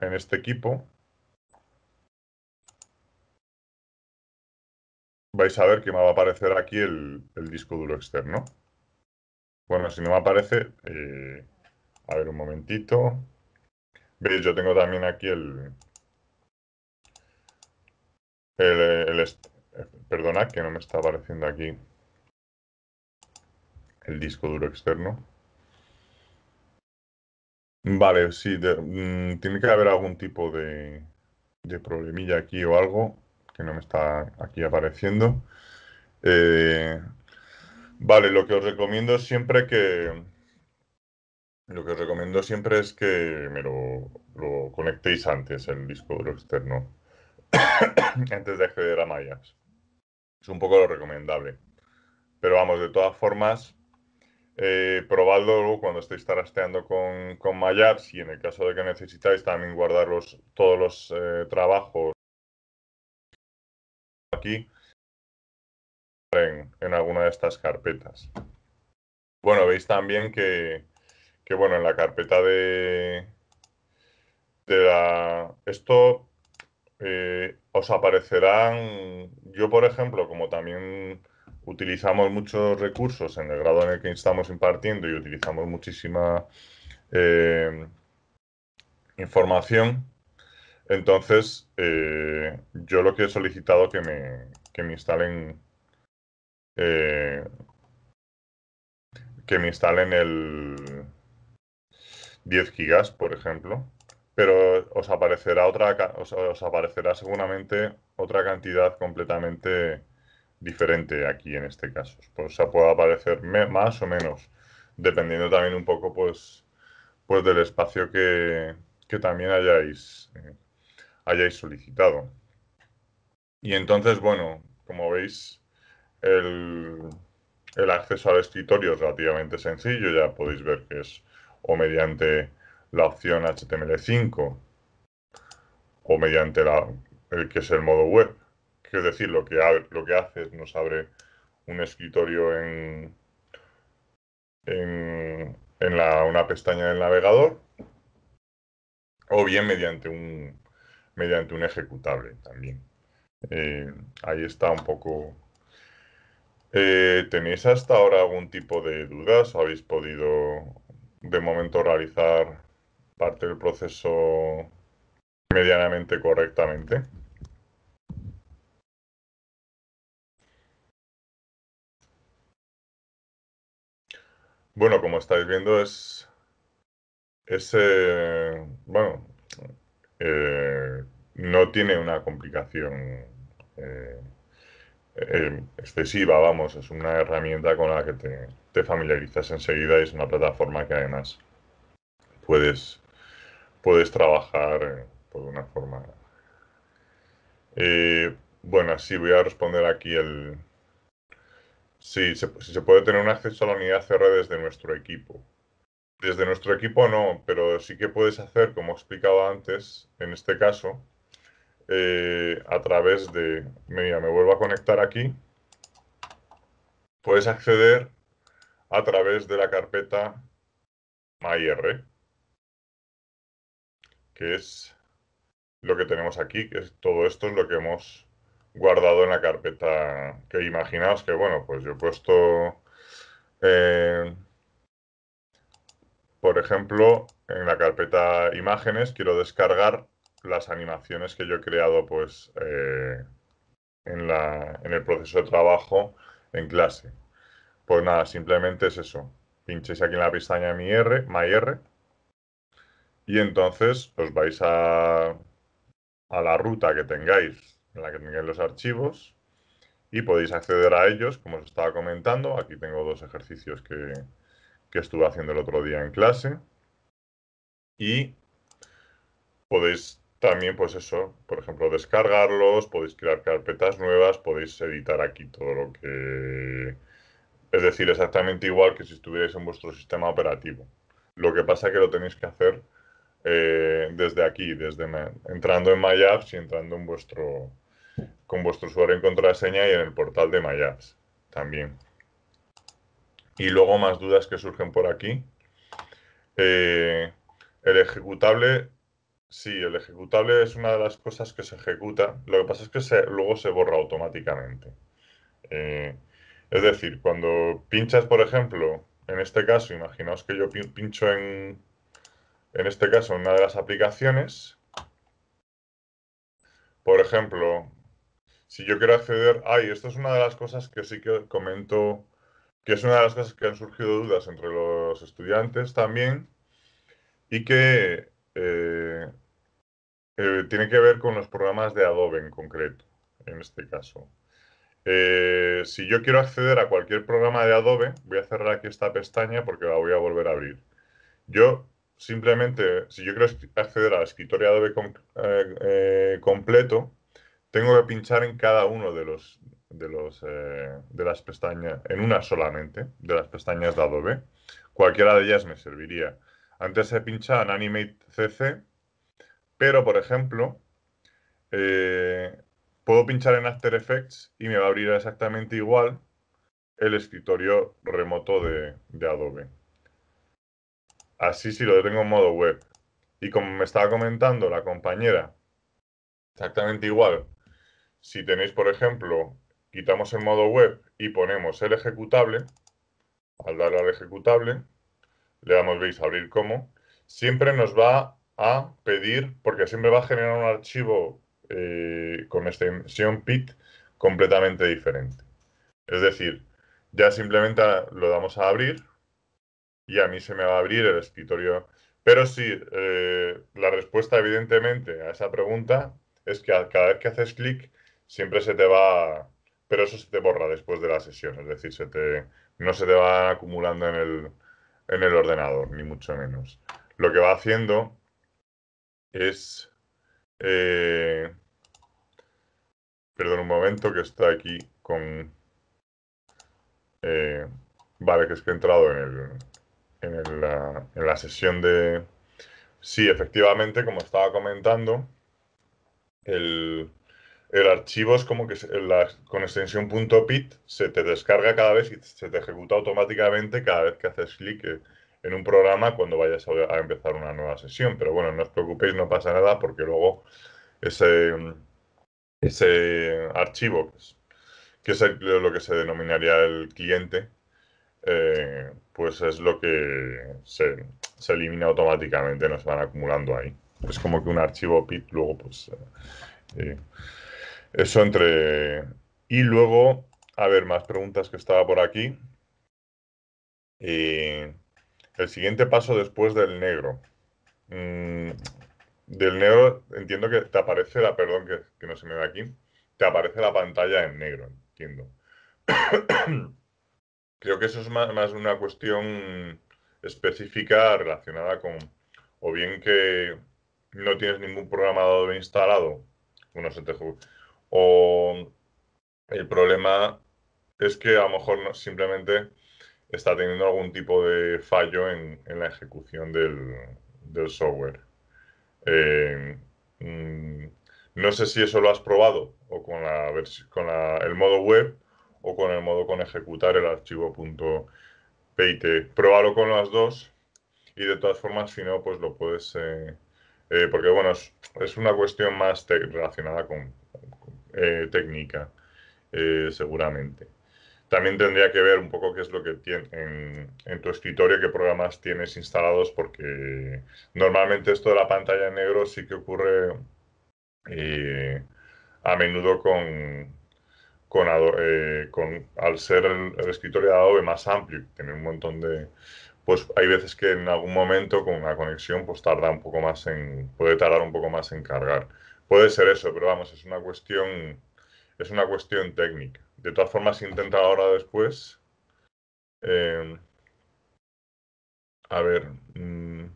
en este equipo, vais a ver que me va a aparecer aquí el, disco duro externo. Bueno, si no me aparece, eh, a ver un momentito, Veis, yo tengo también aquí el... El, perdona que no me está apareciendo aquí el disco duro externo. Vale, sí, mm, tiene que haber algún tipo de, de, problemilla aquí o algo que no me está aquí apareciendo. Eh, vale, lo que os recomiendo es siempre que, lo que os recomiendo siempre es que me lo, conectéis antes, el disco duro externo, antes de acceder a MyApps. Es un poco lo recomendable. Pero vamos, de todas formas, eh, probadlo cuando estéis tarasteando con, con y en el caso de que necesitáis también guardar todos los eh, trabajos aquí en, en alguna de estas carpetas. Bueno, veis también que, que bueno, en la carpeta de, de la, esto eh, os aparecerán, yo por ejemplo, como también utilizamos muchos recursos en el grado en el que estamos impartiendo y utilizamos muchísima eh, información, entonces eh, yo lo que he solicitado que me, que me instalen que me instalen el, 10 gigas, por ejemplo, pero os aparecerá otra os, aparecerá seguramente otra cantidad completamente diferente aquí en este caso. Pues o puede aparecer más o menos, dependiendo también un poco pues, pues del espacio que, también hayáis, eh, hayáis solicitado. Y entonces, bueno, como veis, el, el acceso al escritorio es relativamente sencillo, ya podéis ver que es o mediante la opción HTML5 o mediante la, el que es el modo web. quiero decir, lo que, lo que hace es nos abre un escritorio en, en, una pestaña del navegador o bien mediante un, mediante un ejecutable también. Eh, ahí está un poco. Eh, ¿Tenéis hasta ahora algún tipo de dudas? ¿O ¿Habéis podido de momento realizar parte del proceso medianamente correctamente. Bueno, como estáis viendo, es, ese eh, bueno, eh, no tiene una complicación eh, Em, excesiva, vamos, es una herramienta con la que te, familiarizas enseguida y es una plataforma que además puedes, puedes trabajar de eh, por una forma. Eh, bueno, así voy a responder aquí el... Sí, si se puede tener un acceso a la unidad CR desde nuestro equipo. Desde nuestro equipo no, pero sí que puedes hacer, como he explicado antes, en este caso, eh, a través de, mira, me vuelvo a conectar aquí, puedes acceder a través de la carpeta MyR, que es lo que tenemos aquí, que es todo esto es lo que hemos guardado en la carpeta que imaginaos que, bueno, pues yo he puesto, eh, por ejemplo, en la carpeta imágenes quiero descargar las animaciones que yo he creado pues eh, en, el proceso de trabajo en clase. Pues nada, simplemente es eso. Pinchéis aquí en la pestaña MyR, r y entonces os vais a, la ruta que tengáis, en la que tengáis los archivos y podéis acceder a ellos, como os estaba comentando. Aquí tengo dos ejercicios que, que estuve haciendo el otro día en clase y podéis también, pues eso, por ejemplo, descargarlos, podéis crear carpetas nuevas, podéis editar aquí todo lo que... Es decir, exactamente igual que si estuvierais en vuestro sistema operativo. Lo que pasa es que lo tenéis que hacer eh, desde aquí, desde entrando en MyApps y entrando en vuestro, con vuestro usuario en contraseña y en el portal de MyApps también. Y luego más dudas que surgen por aquí. Eh, el ejecutable Sí, el ejecutable es una de las cosas que se ejecuta. Lo que pasa es que se, luego se borra automáticamente. Eh, es decir, cuando pinchas, por ejemplo, en este caso, imaginaos que yo pincho en, en este caso, en una de las aplicaciones. Por ejemplo, si yo quiero acceder... Ay, esto es una de las cosas que sí que comento, que es una de las cosas que han surgido dudas entre los estudiantes también y que eh, eh, tiene que ver con los programas de Adobe en concreto, en este caso. Eh, si yo quiero acceder a cualquier programa de Adobe, voy a cerrar aquí esta pestaña porque la voy a volver a abrir. Yo simplemente, si yo quiero acceder a la escritorio Adobe completo, tengo que pinchar en cada uno de los de los de las pestañas, en una solamente, de las pestañas de Adobe. Cualquiera de ellas me serviría. Antes se pincha en Animate CC, pero por ejemplo, eh, puedo pinchar en After Effects y me va a abrir exactamente igual el escritorio remoto de, Adobe. Así si lo tengo en modo web. Y como me estaba comentando la compañera, exactamente igual. Si tenéis, por ejemplo, quitamos el modo web y ponemos el ejecutable, al darle al ejecutable, le damos veis abrir como, siempre nos va a pedir, porque siempre va a generar un archivo eh, con extensión PIT completamente diferente. Es decir, ya simplemente lo damos a abrir y a mí se me va a abrir el escritorio. Pero sí, eh, la respuesta evidentemente a esa pregunta es que cada vez que haces clic siempre se te va, pero eso se te borra después de la sesión, es decir, se te, no se te va acumulando en el, en el ordenador, ni mucho menos. Lo que va haciendo es... Eh, perdón un momento que está aquí con... Eh, vale, que es que he entrado en, el, en, la, en la sesión de... Sí, efectivamente, como estaba comentando, el, el archivo es como que con extensión .pit se te descarga cada vez y se te ejecuta automáticamente cada vez que haces clic en un programa cuando vayas a, empezar una nueva sesión. Pero bueno, no os preocupéis, no pasa nada porque luego ese, ese archivo, que es, lo que se denominaría el cliente, eh, pues es lo que se, elimina automáticamente, nos van acumulando ahí. Es como que un archivo PIT luego pues... Eh, eh, eso entre... Y luego, a ver, más preguntas que estaba por aquí. el siguiente paso después del negro. Mm, del negro, entiendo que te aparece la, perdón que, no se me ve aquí, te aparece la pantalla en negro, entiendo. Creo que eso es más, una cuestión específica relacionada con, o bien que no tienes ningún programador instalado, uno se te, o el problema es que a lo mejor simplemente está teniendo algún tipo de fallo en, la ejecución del, software. Eh, mm, no sé si eso lo has probado o con, la, con el modo web o con el modo con ejecutar el archivo .pit. Pruébalo con las dos y de todas formas, si no, pues lo puedes... Eh, eh, porque bueno, es, una cuestión más relacionada con, eh, técnica, eh, seguramente. También tendría que ver un poco qué es lo que tiene en, tu escritorio, qué programas tienes instalados, porque normalmente esto de la pantalla en negro sí que ocurre eh, a menudo con, con, al ser el, escritorio de Adobe más amplio, tiene un montón de, pues hay veces que en algún momento con una conexión pues tarda un poco más en, puede tardar un poco más en cargar. Puede ser eso, pero vamos, es una cuestión, es una cuestión técnica. De todas formas, intenta ahora después. Eh, a ver, mm,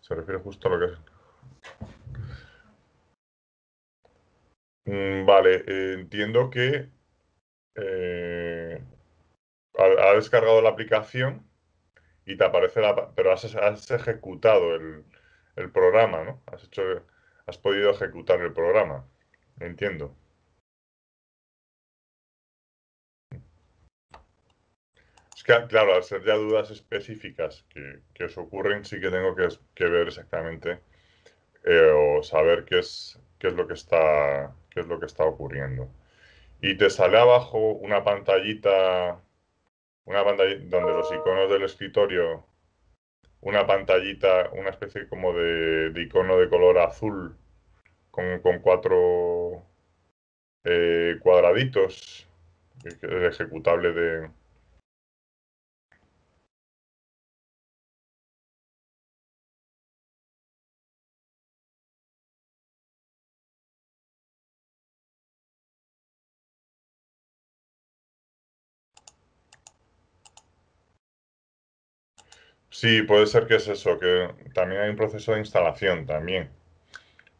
se refiere justo a lo que es. Mm, vale, eh, entiendo que eh, ha, descargado la aplicación y te aparece la. Pero has, ejecutado el, el programa, ¿no? Has hecho has podido ejecutar el programa. Entiendo. Es que, claro, al ser ya dudas específicas que, os ocurren, sí que tengo que, ver exactamente eh, o saber qué es, qué es lo que está qué es lo que está ocurriendo. Y te sale abajo una pantallita, una pantallita donde los iconos del escritorio una pantallita, una especie como de, icono de color azul con, cuatro eh, cuadraditos, el ejecutable de, Sí, puede ser que es eso, que también hay un proceso de instalación también,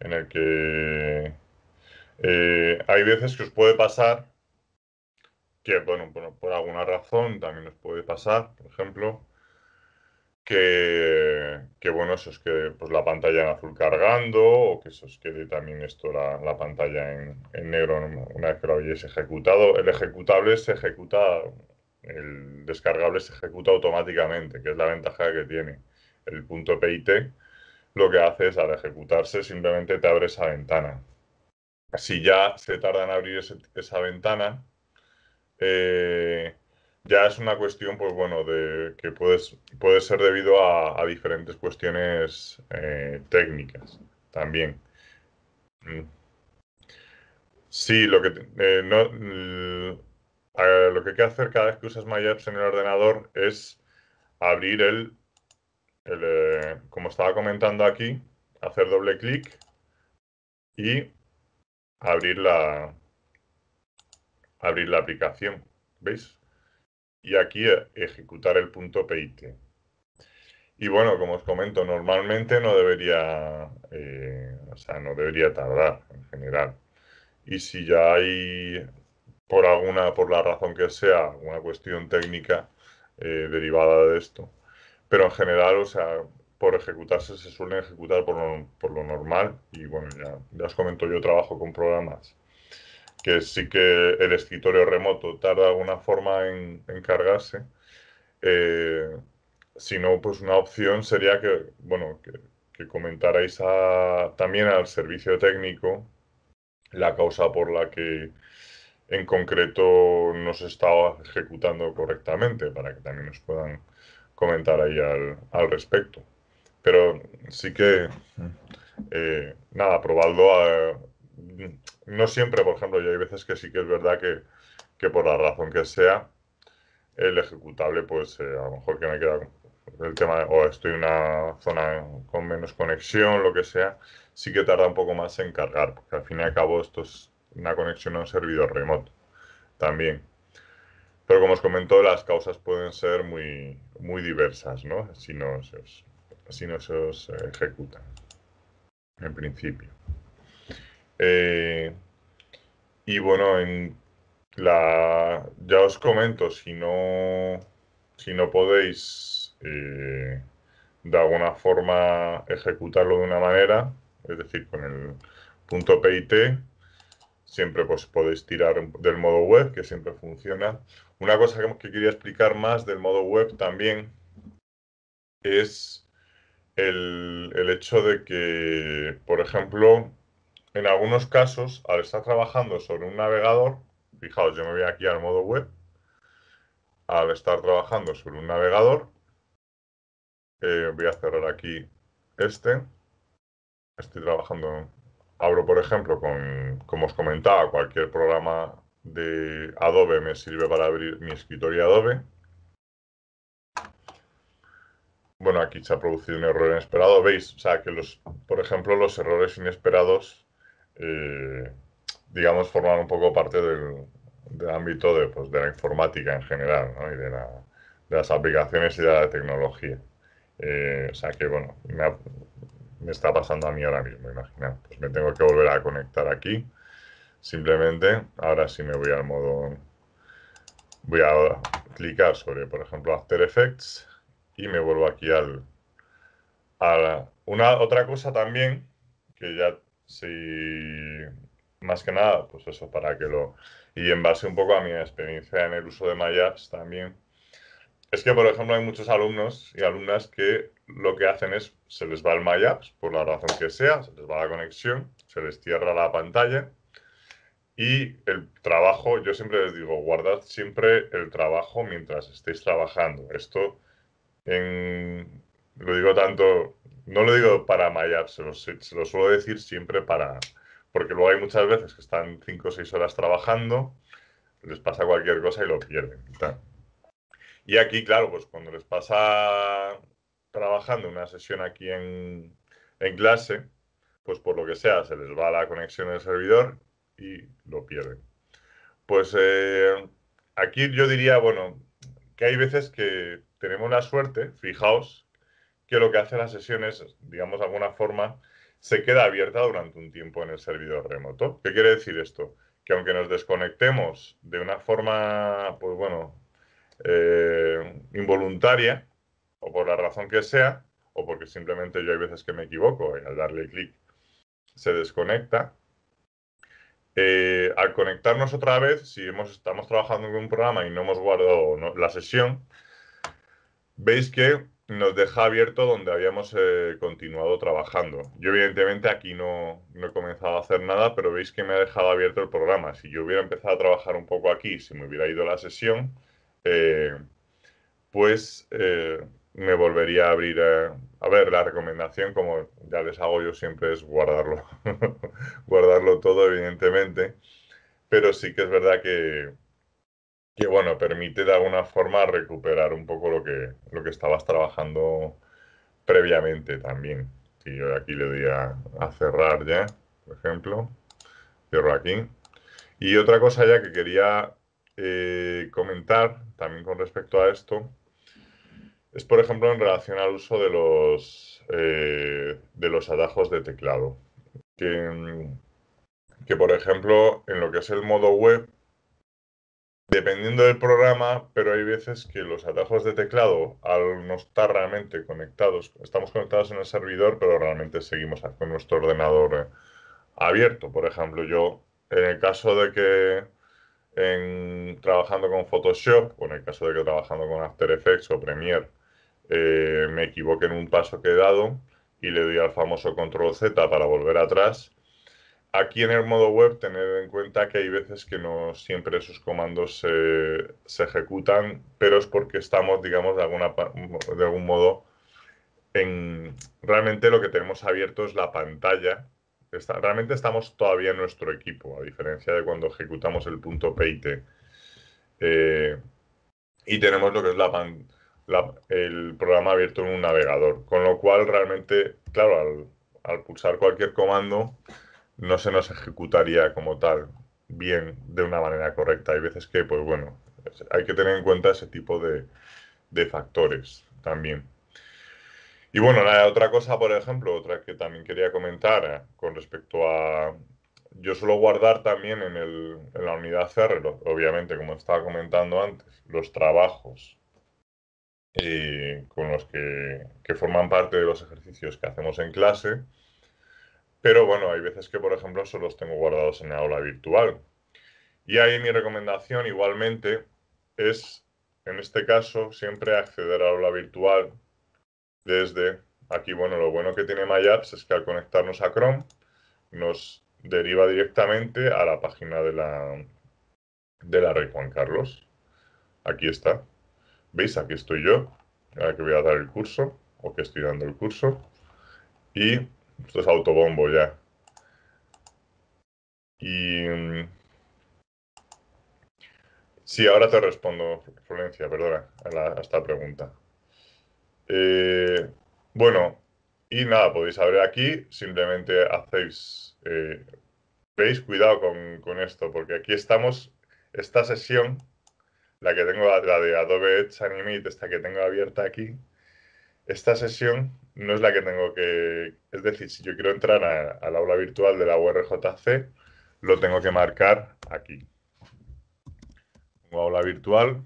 en el que eh, hay veces que os puede pasar que, bueno, por, alguna razón también os puede pasar, por ejemplo, que, bueno, eso es que pues, la pantalla en azul cargando o que se os quede también esto, la, la pantalla en, negro una vez que lo habéis ejecutado. El ejecutable se ejecuta el descargable se ejecuta automáticamente, que es la ventaja que tiene. El punto PIT lo que hace es al ejecutarse simplemente te abre esa ventana. Si ya se tarda en abrir esa ventana, eh, ya es una cuestión, pues bueno, de que puedes, puede ser debido a, diferentes cuestiones eh, técnicas también. Mm. Sí, lo que eh, no, eh, lo que hay que hacer cada vez que usas My en el ordenador es abrir el, eh, como estaba comentando aquí, hacer doble clic y abrir la, abrir la aplicación. ¿Veis? Y aquí eh, ejecutar el punto PIT. Y bueno, como os comento, normalmente no debería, o sea, no debería tardar en general. Y si ya hay por alguna, por la razón que sea, una cuestión técnica eh, derivada de esto. Pero en general, o sea, por ejecutarse se suelen ejecutar por lo, por lo normal. Y bueno, ya, ya, os comento, yo trabajo con programas que sí que el escritorio remoto tarda alguna forma en, cargarse. Eh, si no, pues una opción sería que, bueno, que, que comentarais también al servicio técnico la causa por la que en concreto no se está ejecutando correctamente, para que también nos puedan comentar ahí al, respecto. Pero sí que, eh, nada, probando, no siempre, por ejemplo, ya hay veces que sí que es verdad que, por la razón que sea, el ejecutable, pues eh, a lo mejor que me queda el tema o estoy en una zona con menos conexión, lo que sea, sí que tarda un poco más en cargar, porque al fin y al cabo estos una conexión a un servidor remoto también. Pero como os comento, las causas pueden ser muy, muy diversas, Si no, se os, si ejecutan, en principio. Eh, y bueno, ya os comento, si no, si no podéis eh, de alguna forma ejecutarlo de una manera, es decir, con el punto PIT, siempre pues podéis tirar del modo web, que siempre funciona. Una cosa que, quería explicar más del modo web también es el, hecho de que, por ejemplo, en algunos casos, al estar trabajando sobre un navegador, fijaos, yo me voy aquí al modo web, al estar trabajando sobre un navegador, eh, voy a cerrar aquí este, estoy trabajando abro, por ejemplo, con, como os comentaba, cualquier programa de Adobe me sirve para abrir mi escritorio Adobe. Bueno, aquí se ha producido un error inesperado. Veis, o sea, que los, por ejemplo, los errores inesperados, eh, digamos, forman un poco parte del, ámbito pues, de, la informática en general, ¿no? Y de, las aplicaciones y de la tecnología. Eh, o sea, que bueno, me ha, me está pasando a mí ahora mismo, imagina. Pues me tengo que volver a conectar aquí. Simplemente, ahora sí me voy al modo... Voy a clicar sobre, por ejemplo, After Effects y me vuelvo aquí al... A una otra cosa también, que ya sí... más que nada, pues eso, para que lo... Y en base un poco a mi experiencia en el uso de MyApps también, es que, por ejemplo, hay muchos alumnos y alumnas que lo que hacen es, se les va el MyApps, por la razón que sea, se les va la conexión, se les cierra la pantalla y el trabajo, yo siempre les digo, guardad siempre el trabajo mientras estéis trabajando. Esto lo digo tanto, no lo digo para MyApps, se lo, suelo decir siempre para, porque luego hay muchas veces que están 5 o 6 horas trabajando, les pasa cualquier cosa y lo pierden. y aquí, claro, pues cuando les pasa trabajando una sesión aquí en, en clase, pues por lo que sea, se les va la conexión del servidor y lo pierden. Pues eh, aquí yo diría, bueno, que hay veces que tenemos la suerte, fijaos, que lo que hace la sesión es, digamos de alguna forma, se queda abierta durante un tiempo en el servidor remoto. ¿Qué quiere decir esto? Que aunque nos desconectemos de una forma, pues bueno, eh, involuntaria, o por la razón que sea, o porque simplemente yo hay veces que me equivoco y al darle clic se desconecta. Eh, al conectarnos otra vez, si hemos, estamos trabajando en un programa y no hemos guardado la sesión, veis que nos deja abierto donde habíamos eh, continuado trabajando. Yo evidentemente aquí no, he comenzado a hacer nada, pero veis que me ha dejado abierto el programa. Si yo hubiera empezado a trabajar un poco aquí, si me hubiera ido la sesión, eh, pues me volvería a abrir. Eh, a ver, la recomendación, como ya les hago yo siempre, es guardarlo. guardarlo todo, evidentemente. Pero sí que es verdad que, que, bueno, permite de alguna forma recuperar un poco lo que, lo que estabas trabajando previamente también. y yo aquí le doy a, cerrar ya, por ejemplo. Cierro aquí. Y otra cosa ya que quería eh, comentar también con respecto a esto es, por ejemplo, en relación al uso de los, eh, de los atajos de teclado. Mm, que, por ejemplo, en lo que es el modo web, dependiendo del programa, pero hay veces que los atajos de teclado, al no estar realmente conectados, estamos conectados en el servidor, pero realmente seguimos con nuestro ordenador eh, abierto. Por ejemplo, yo, en el caso de que trabajando con Photoshop, o en el caso de que trabajando con After Effects o Premiere, eh, me equivoqué en un paso que he dado y le doy al famoso control Z para volver atrás. Aquí en el modo web tener en cuenta que hay veces que no siempre esos comandos se, ejecutan, pero es porque estamos, digamos, de, alguna, de algún modo en... Realmente lo que tenemos abierto es la pantalla. realmente estamos todavía en nuestro equipo, a diferencia de cuando ejecutamos el punto peite eh, y tenemos lo que es la pantalla el programa abierto en un navegador. Con lo cual, realmente, claro, al, pulsar cualquier comando no se nos ejecutaría como tal bien de una manera correcta. Hay veces que, pues bueno, hay que tener en cuenta ese tipo de, factores también. Y bueno, otra cosa, por ejemplo, otra que también quería comentar eh, con respecto a... Yo suelo guardar también en, el, en la unidad CR, obviamente, como estaba comentando antes, los trabajos y eh, con los que, forman parte de los ejercicios que hacemos en clase. Pero bueno, hay veces que, por ejemplo, solo los tengo guardados en la aula virtual. Y ahí mi recomendación igualmente es, en este caso, siempre acceder a la aula virtual desde aquí. Bueno, lo bueno que tiene MyApps es que al conectarnos a Chrome nos deriva directamente a la página de la, de la Rey Juan Carlos. Aquí está, veis, aquí estoy yo, ahora que voy a dar el curso, o que estoy dando el curso, y esto es autobombo ya. Y mm, sí, ahora te respondo, Florencia, perdona, a, esta pregunta. Eh, bueno, y nada, podéis abrir aquí, simplemente hacéis, eh, veis, cuidado con, con esto, porque aquí estamos, esta sesión la que tengo, la de Adobe Edge Animate, esta que tengo abierta aquí, esta sesión no es la que tengo que... Es decir, si yo quiero entrar a, al aula virtual de la URJC, lo tengo que marcar aquí. Pongo aula virtual.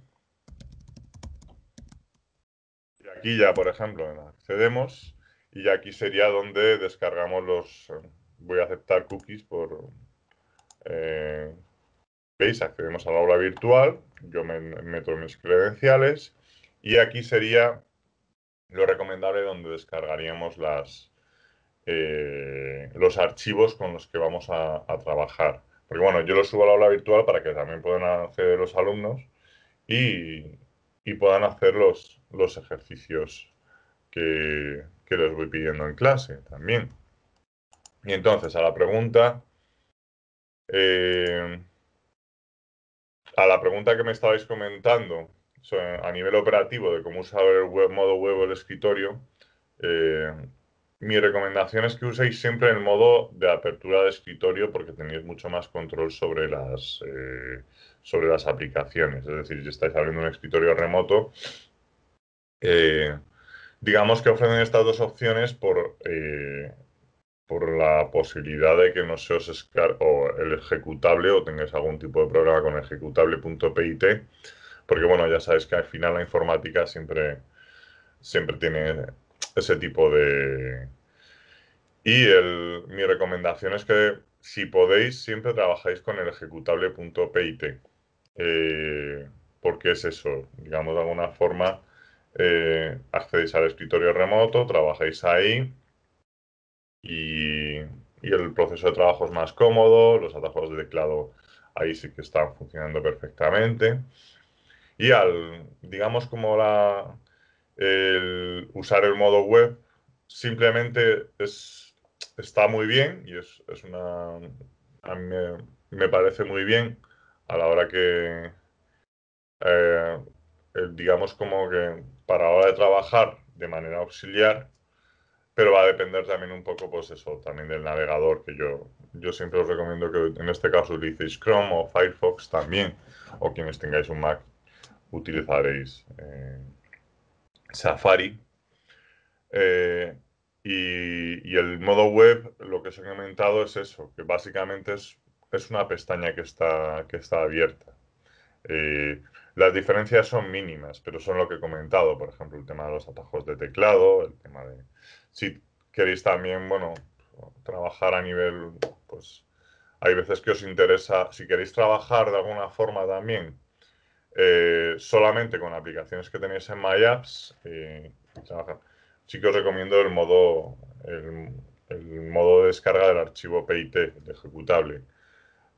Y aquí ya, por ejemplo, accedemos. Y aquí sería donde descargamos los... Voy a aceptar cookies por... Eh, ¿Veis? Accedemos la aula virtual, yo me meto mis credenciales y aquí sería lo recomendable donde descargaríamos las, eh, los archivos con los que vamos a, trabajar. Porque bueno, yo los subo a la aula virtual para que también puedan acceder los alumnos y, puedan hacer los, ejercicios que, les voy pidiendo en clase también. Y entonces, a la pregunta... Eh, a la pregunta que me estabais comentando a nivel operativo de cómo usar el modo web o el escritorio, eh, mi recomendación es que uséis siempre el modo de apertura de escritorio porque tenéis mucho más control sobre las, eh, sobre las aplicaciones. Es decir, si estáis abriendo un escritorio remoto, eh, digamos que ofrecen estas dos opciones por por la posibilidad de que no se os escar... o el ejecutable o tengáis algún tipo de programa con ejecutable.pit, porque bueno, ya sabéis que al final la informática siempre, siempre tiene ese tipo de... Y mi recomendación es que si podéis, siempre trabajáis con el ejecutable.pit, eh, porque es eso, digamos de alguna forma, eh, accedéis al escritorio remoto, trabajáis ahí y, el proceso de trabajo es más cómodo, los atajos de teclado ahí sí que están funcionando perfectamente. Y al, digamos, como la, el usar el modo web, simplemente es, está muy bien y es, una. A mí me, parece muy bien a la hora que. Eh, digamos, como que para la hora de trabajar de manera auxiliar, pero va a depender también un poco, pues eso, también del navegador, que yo, yo siempre os recomiendo que en este caso utilicéis Chrome o Firefox también, o quienes tengáis un Mac, utilizaréis eh, Safari. Eh, y, el modo web, lo que os he comentado es eso, que básicamente es, es una pestaña que está, que está abierta. Eh, las diferencias son mínimas, pero son lo que he comentado, por ejemplo, el tema de los atajos de teclado, el tema de... Si queréis también, bueno, trabajar a nivel, pues hay veces que os interesa, si queréis trabajar de alguna forma también eh, solamente con aplicaciones que tenéis en MyApps, eh, sí que os recomiendo el modo, el, modo de descarga del archivo PIT, el ejecutable.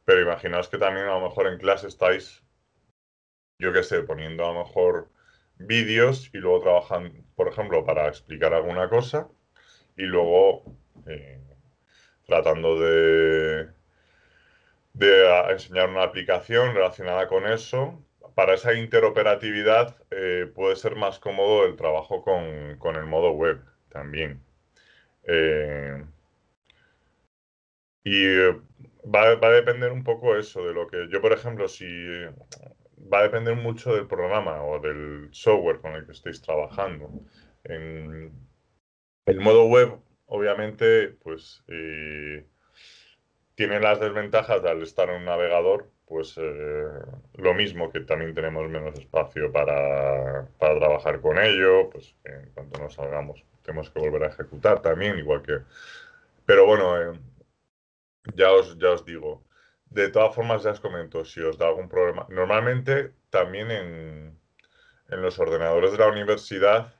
Pero imaginaos que también a lo mejor en clase estáis yo qué sé, poniendo a lo mejor vídeos y luego trabajando, por ejemplo, para explicar alguna cosa y luego eh, tratando de, enseñar una aplicación relacionada con eso. Para esa interoperatividad eh, puede ser más cómodo el trabajo con, el modo web también. Eh, y va, a depender un poco eso, de lo que yo, por ejemplo, si va a depender mucho del programa o del software con el que estéis trabajando. el modo web, obviamente, pues eh, tiene las desventajas de al estar en un navegador, pues eh, lo mismo que también tenemos menos espacio para, trabajar con ello, pues en cuanto nos salgamos tenemos que volver a ejecutar también, igual que... Pero bueno, eh, ya, os, ya os digo, de todas formas, ya os comento si os da algún problema. Normalmente también en, en los ordenadores de la universidad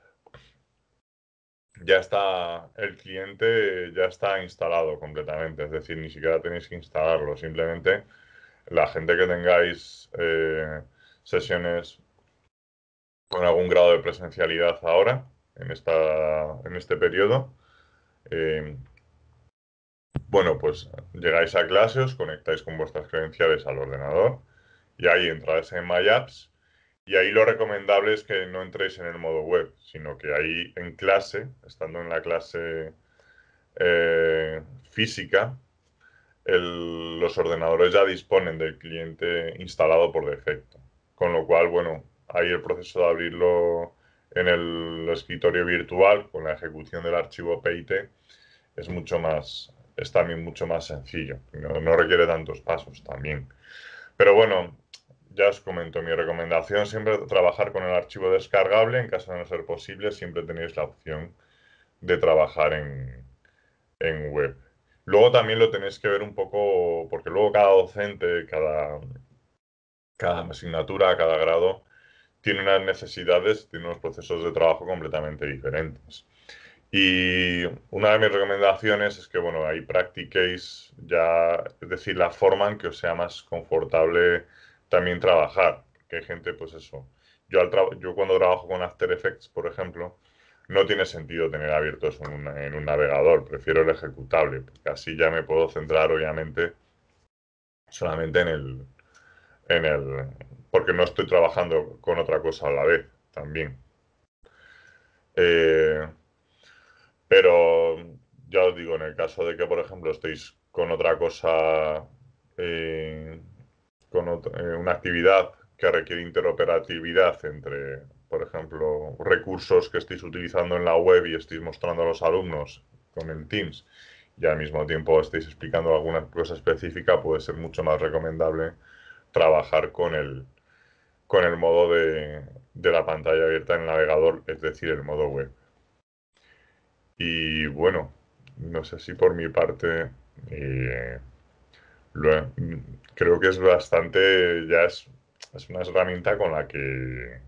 ya está el cliente ya está instalado completamente, es decir, ni siquiera tenéis que instalarlo, simplemente la gente que tengáis eh, sesiones con algún grado de presencialidad ahora, en, esta, en este periodo, eh, bueno, pues llegáis a clase, os conectáis con vuestras credenciales al ordenador y ahí entráis en My Apps y ahí lo recomendable es que no entréis en el modo web, sino que ahí en clase, estando en la clase eh, física, los ordenadores ya disponen del cliente instalado por defecto. Con lo cual, bueno, ahí el proceso de abrirlo en el escritorio virtual con la ejecución del archivo PIT es mucho más es también mucho más sencillo, no, requiere tantos pasos también. Pero bueno, ya os comento, mi recomendación siempre trabajar con el archivo descargable, en caso de no ser posible, siempre tenéis la opción de trabajar en, web. Luego también lo tenéis que ver un poco, porque luego cada docente, cada, cada asignatura, cada grado, tiene unas necesidades, tiene unos procesos de trabajo completamente diferentes. Y una de mis recomendaciones es que, bueno, ahí practiquéis ya, es decir, la forma en que os sea más confortable también trabajar. Que hay gente, pues eso. Yo, al yo cuando trabajo con After Effects, por ejemplo, no tiene sentido tener abierto eso en, un navegador, prefiero el ejecutable, porque así ya me puedo centrar, obviamente, solamente en el, en el, porque no estoy trabajando con otra cosa a la vez también. Eh, pero ya os digo, en el caso de que, por ejemplo, estéis con otra cosa, eh, con eh, una actividad que requiere interoperatividad entre, por ejemplo, recursos que estéis utilizando en la web y estéis mostrando a los alumnos con el Teams y al mismo tiempo estéis explicando alguna cosa específica, puede ser mucho más recomendable trabajar con el, con el modo de, de la pantalla abierta en el navegador, es decir, el modo web. Y bueno, no sé si por mi parte, eh, creo que es bastante, ya es, una herramienta con la que,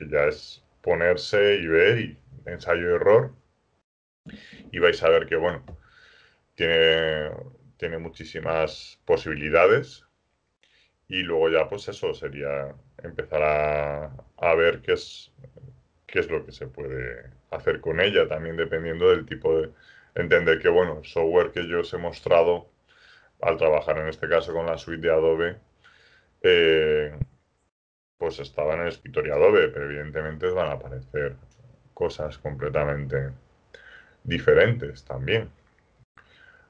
ya es ponerse y ver y ensayo-error. Y vais a ver que, bueno, tiene, tiene muchísimas posibilidades. Y luego ya, pues eso sería empezar a, a ver qué es, qué es lo que se puede hacer con ella, también dependiendo del tipo de... Entender que, bueno, el software que yo os he mostrado al trabajar en este caso con la suite de Adobe, eh, pues estaba en el escritorio Adobe, pero evidentemente van a aparecer cosas completamente diferentes también.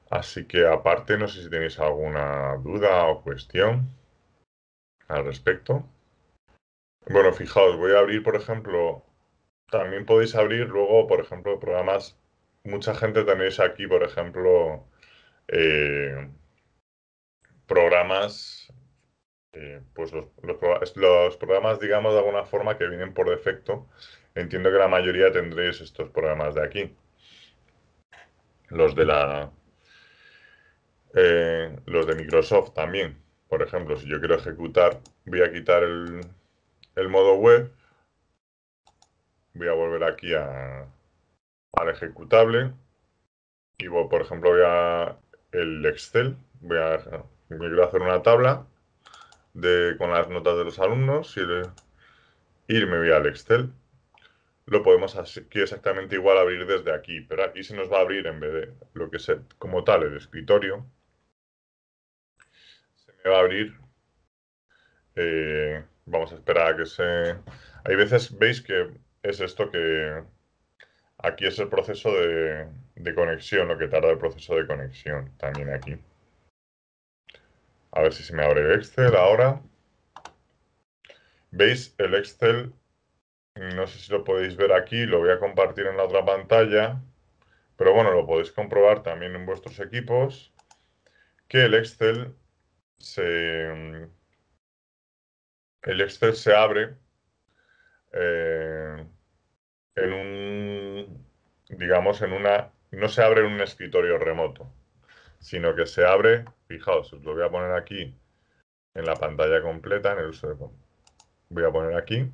Así que aparte, no sé si tenéis alguna duda o cuestión al respecto. Bueno, fijaos, voy a abrir, por ejemplo, también podéis abrir luego, por ejemplo, programas. Mucha gente tenéis aquí, por ejemplo, eh, programas, eh, pues los, programas, digamos, de alguna forma que vienen por defecto. Entiendo que la mayoría tendréis estos programas de aquí. Los de la... Eh, los de Microsoft también. Por ejemplo, si yo quiero ejecutar, voy a quitar el, el modo web voy a volver aquí a, al ejecutable y voy, por ejemplo voy a el Excel, voy a, hacer una tabla con las notas de los alumnos y, irme voy al Excel. Lo podemos aquí exactamente igual abrir desde aquí, pero aquí se nos va a abrir en vez de lo que es como tal el escritorio. Se me va a abrir eh, vamos a esperar a que se... Hay veces, veis que es esto que aquí es el proceso de, conexión, lo que tarda el proceso de conexión también aquí. A ver si se me abre Excel ahora. ¿Veis el Excel? No sé si lo podéis ver aquí, lo voy a compartir en la otra pantalla. Pero bueno, lo podéis comprobar también en vuestros equipos. Que el Excel se, el Excel se abre eh, en un, digamos, en una, no se abre en un escritorio remoto, sino que se abre, fijaos, os lo voy a poner aquí en la pantalla completa, en el uso de, voy a poner aquí,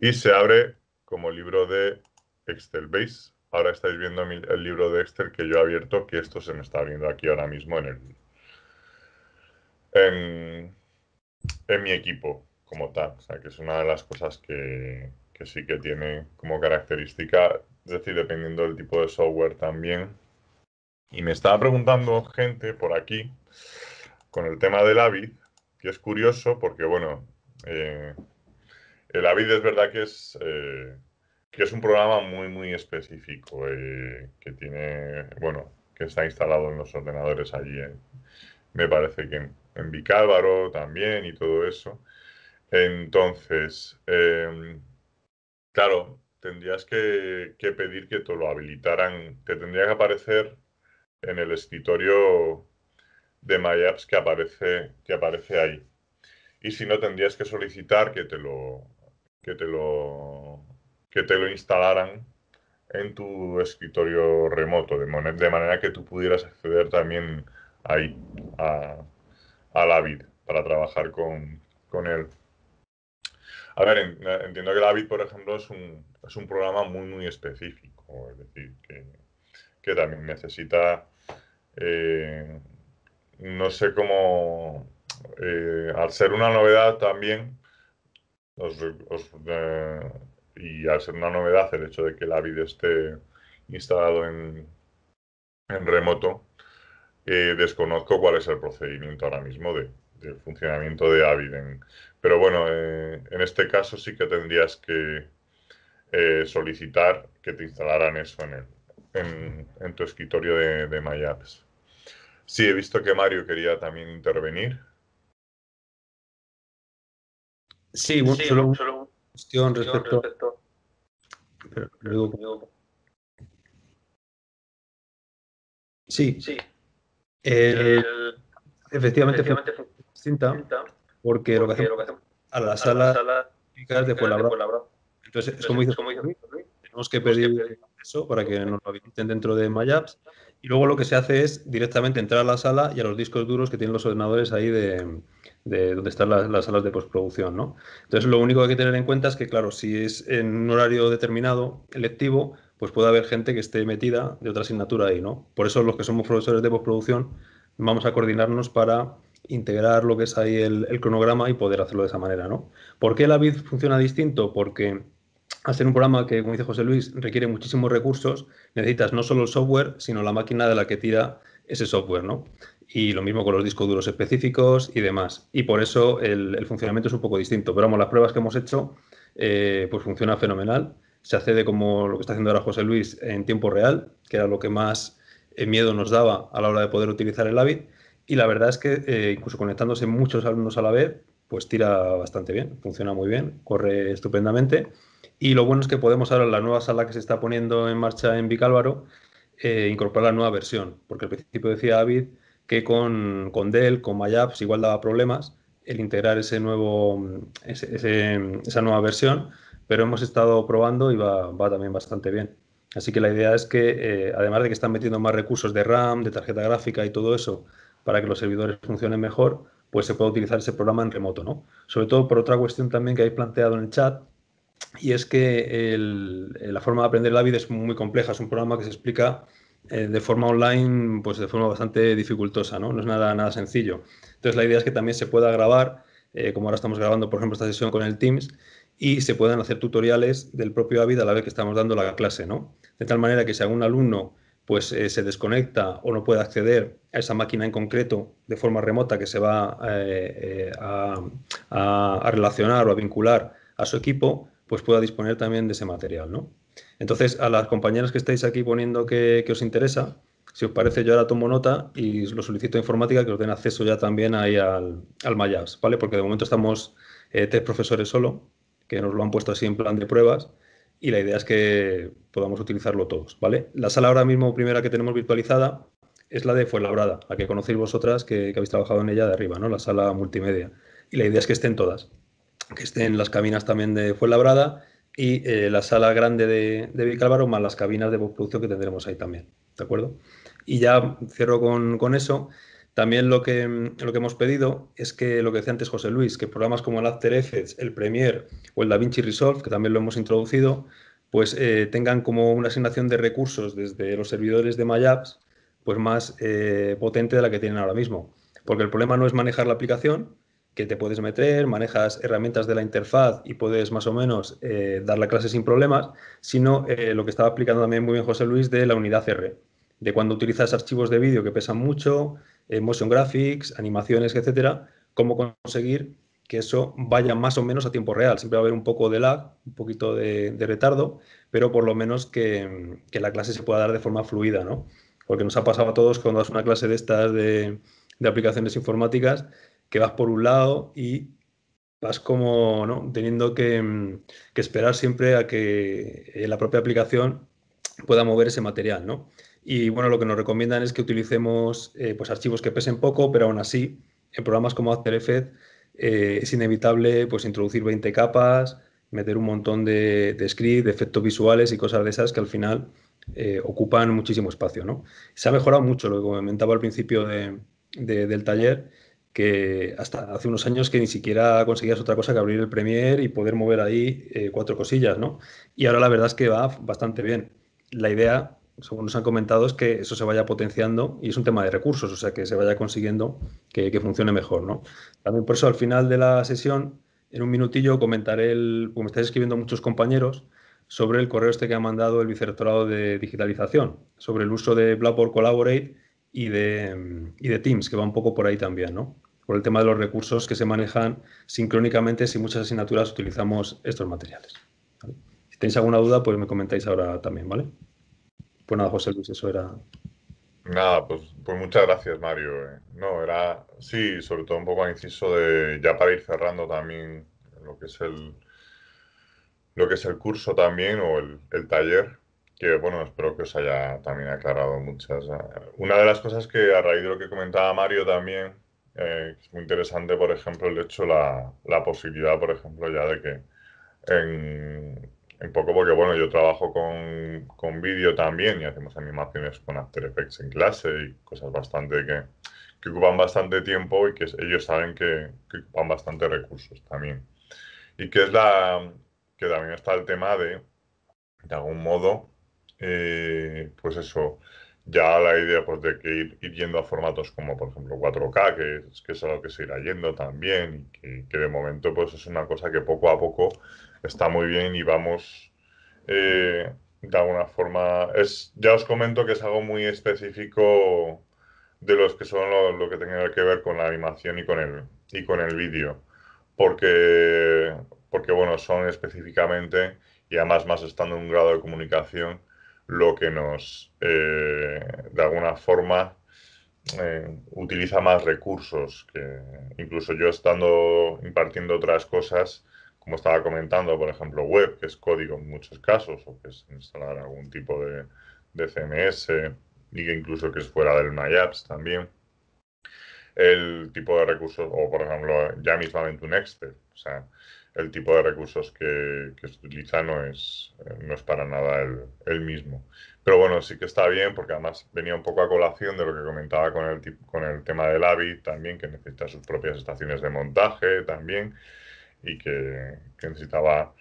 y se abre como libro de Excel. ¿Veis? Ahora estáis viendo el libro de Excel que yo he abierto, que esto se me está abriendo aquí ahora mismo en en, en mi equipo como tal. O sea, que es una de las cosas que, sí que tiene como característica, es decir, dependiendo del tipo de software también. Y me estaba preguntando gente por aquí con el tema del Avid, que es curioso porque, bueno, eh, el Avid es verdad que es, eh, que es un programa muy, muy específico, eh, que tiene, bueno, que está instalado en los ordenadores allí, me parece que en, en Vicálvaro también y todo eso. Entonces, em, claro, tendrías que, pedir que te lo habilitaran. Te tendría que aparecer en el escritorio de MyApps que aparece, que aparece ahí. Y si no, tendrías que solicitar que te lo, que te lo, que te lo instalaran en tu escritorio remoto, de, de manera que tú pudieras acceder también ahí a, a la vid para trabajar con, con él. A ver, eh, entiendo que la por ejemplo, es un, es un programa muy, muy específico, es decir, que, también necesita, eh, no sé cómo, eh, al ser una novedad también, y al ser una novedad el hecho de que la BIT esté instalado en, en remoto, desconozco cuál es el procedimiento ahora mismo de, el funcionamiento de Aviden. Pero bueno, eh, en este caso sí que tendrías que eh, solicitar que te instalaran eso en, el, en, tu escritorio de, de MyApps. Sí, he visto que Mario quería también intervenir. Sí, solo, una cuestión respecto. Sí. sí. Eh, efectivamente, efectivamente, cinta, porque, lo que hacemos, a la sala, de, colaboración. Entonces, es como dices, tenemos que pedir eso para que nos lo habiliten dentro de MyApps. Y luego lo que se hace es directamente entrar a la sala y a los discos duros que tienen los ordenadores ahí de, de donde están las, salas de postproducción, ¿no? Entonces, lo único que hay que tener en cuenta es que, claro, si es en un horario determinado, electivo, pues puede haber gente que esté metida de otra asignatura ahí, ¿no? Por eso los que somos profesores de postproducción vamos a coordinarnos para integrar lo que es ahí el, cronograma y poder hacerlo de esa manera, ¿no? ¿Por qué el Avid funciona distinto? Porque hacer un programa que, como dice José Luis, requiere muchísimos recursos, necesitas no solo el software, sino la máquina de la que tira ese software, ¿no? Y lo mismo con los discos duros específicos y demás. Y por eso el, funcionamiento es un poco distinto. Pero vamos, las pruebas que hemos hecho, eh, pues funciona fenomenal. Se accede como lo que está haciendo ahora José Luis en tiempo real, que era lo que más eh, miedo nos daba a la hora de poder utilizar el Avid y la verdad es que eh, incluso conectándose muchos alumnos a la vez, pues tira bastante bien, funciona muy bien, corre estupendamente. Y lo bueno es que podemos ahora en la nueva sala que se está poniendo en marcha en Vicálvaro eh, incorporar la nueva versión, porque al principio decía David que con, con Dell, con MyApps igual daba problemas el integrar ese nuevo, esa nueva versión, pero hemos estado probando y va, va también bastante bien. Así que la idea es que, eh, además de que están metiendo más recursos de RAM, de tarjeta gráfica y todo eso, para que los servidores funcionen mejor, pues se puede utilizar ese programa en remoto, ¿no? Sobre todo por otra cuestión también que hay planteado en el chat, y es que eh, la forma de aprender el Avid es muy compleja, es un programa que se explica eh, de forma online, pues de forma bastante dificultosa, ¿no? No es nada, nada sencillo. Entonces la idea es que también se pueda grabar, eh, como ahora estamos grabando, por ejemplo, esta sesión con el Teams, y se puedan hacer tutoriales del propio Avid a la vez que estamos dando la clase, ¿no? De tal manera que si algún alumno pues eh, se desconecta o no puede acceder a esa máquina en concreto de forma remota que se va eh, eh, a, relacionar o a vincular a su equipo, pues pueda disponer también de ese material. Entonces, a las compañeras que estáis aquí poniendo que, os interesa, si os parece, yo ahora tomo nota y lo solicito a informática que os den acceso ya también ahí al, al ¿vale? Porque de momento estamos tres profesores solo, que nos lo han puesto así en plan de pruebas y la idea es que podamos utilizarlo todos, ¿vale? La sala ahora mismo primera que tenemos virtualizada es la de Fuenlabrada, la que conocéis vosotras que, habéis trabajado en ella de arriba, ¿no? La sala multimedia. Y la idea es que estén todas, que estén las cabinas también de Fuenlabrada y eh, la sala grande de, de Vicálvaro más las cabinas de producción que tendremos ahí también, ¿de acuerdo? Y ya cierro con, con eso. También lo que, mm, lo que hemos pedido es que, lo que decía antes José Luis, que programas como el After Effects, el Premiere o el DaVinci Resolve, que también lo hemos introducido, pues eh, tengan como una asignación de recursos desde los servidores de MyApps, pues más eh, potente de la que tienen ahora mismo. Porque el problema no es manejar la aplicación, que te puedes meter, manejas herramientas de la interfaz y puedes más o menos eh, dar la clase sin problemas, sino lo que estaba aplicando también muy bien José Luis de la unidad R, de cuando utilizas archivos de vídeo que pesan mucho, eh, motion graphics, animaciones, etcétera, cómo conseguir que eso vaya más o menos a tiempo real. Siempre va a haber un poco de lag, un poquito de, retardo, pero por lo menos que, la clase se pueda dar de forma fluida, ¿no? Porque nos ha pasado a todos cuando das una clase de estas de, aplicaciones informáticas, que vas por un lado y vas como ¿no? teniendo que, que, esperar siempre a que eh, la propia aplicación pueda mover ese material, ¿no? Y bueno, lo que nos recomiendan es que utilicemos eh, pues archivos que pesen poco, pero aún así, en programas como After Effects eh, es inevitable pues, introducir 20 capas, meter un montón de, script, de efectos visuales y cosas de esas que al final eh, ocupan muchísimo espacio. ¿no? Se ha mejorado mucho lo que comentaba al principio del taller, que hasta hace unos años que ni siquiera conseguías otra cosa que abrir el Premiere y poder mover ahí cuatro cosillas, ¿no? Y ahora la verdad es que va bastante bien. La idea según nos han comentado, es que eso se vaya potenciando y es un tema de recursos, o sea, que se vaya consiguiendo que, funcione mejor, ¿no? También por eso al final de la sesión, en un minutillo, comentaré el, como me estáis escribiendo muchos compañeros, sobre el correo este que ha mandado el vicerrectorado de digitalización, sobre el uso de Blackboard Collaborate y de, Teams, que va un poco por ahí también, ¿no? Por el tema de los recursos que se manejan sincrónicamente si muchas asignaturas utilizamos estos materiales. Si tenéis alguna duda, pues me comentáis ahora también, ¿vale? Bueno, nada, José Luis, eso era. Nada, pues, pues muchas gracias, Mario. Eh. No, era, sí, sobre todo un poco a inciso de, ya para ir cerrando también lo que es el, lo que es el curso también o el, taller, que bueno, espero que os haya también aclarado muchas. Eh. Una de las cosas que a raíz de lo que comentaba Mario también, eh, es muy interesante, por ejemplo, el hecho, la, la posibilidad, por ejemplo, ya de que en, un poco porque, bueno, yo trabajo con, vídeo también y hacemos animaciones con After Effects en clase y cosas bastante que, que ocupan bastante tiempo y que ellos saben que, ocupan bastante recursos también. Y que es la que también está el tema de, de algún modo, eh, pues eso, ya la idea pues, de que ir, ir, yendo a formatos como por ejemplo 4K, que es, que es a lo que se irá yendo también, y que, de momento pues es una cosa que poco a poco está muy bien y vamos eh, de alguna forma. Es, ya os comento que es algo muy específico de los que son lo, que tienen que ver con la animación y con el y con el vídeo. Porque, porque bueno, son específicamente, y además más estando en un grado de comunicación lo que nos, eh, de alguna forma, eh, utiliza más recursos. Que incluso yo estando impartiendo otras cosas, como estaba comentando, por ejemplo, web, que es código en muchos casos, o que es instalar algún tipo de, CMS, y que incluso que es fuera del MyApps también. El tipo de recursos, o por ejemplo, ya mismamente un Excel. O sea, el tipo de recursos que, se utiliza no es, eh, no es para nada el, mismo. Pero bueno, sí que está bien porque además venía un poco a colación de lo que comentaba con el, con el tema del AVI también, que necesita sus propias estaciones de montaje también y que, necesitaba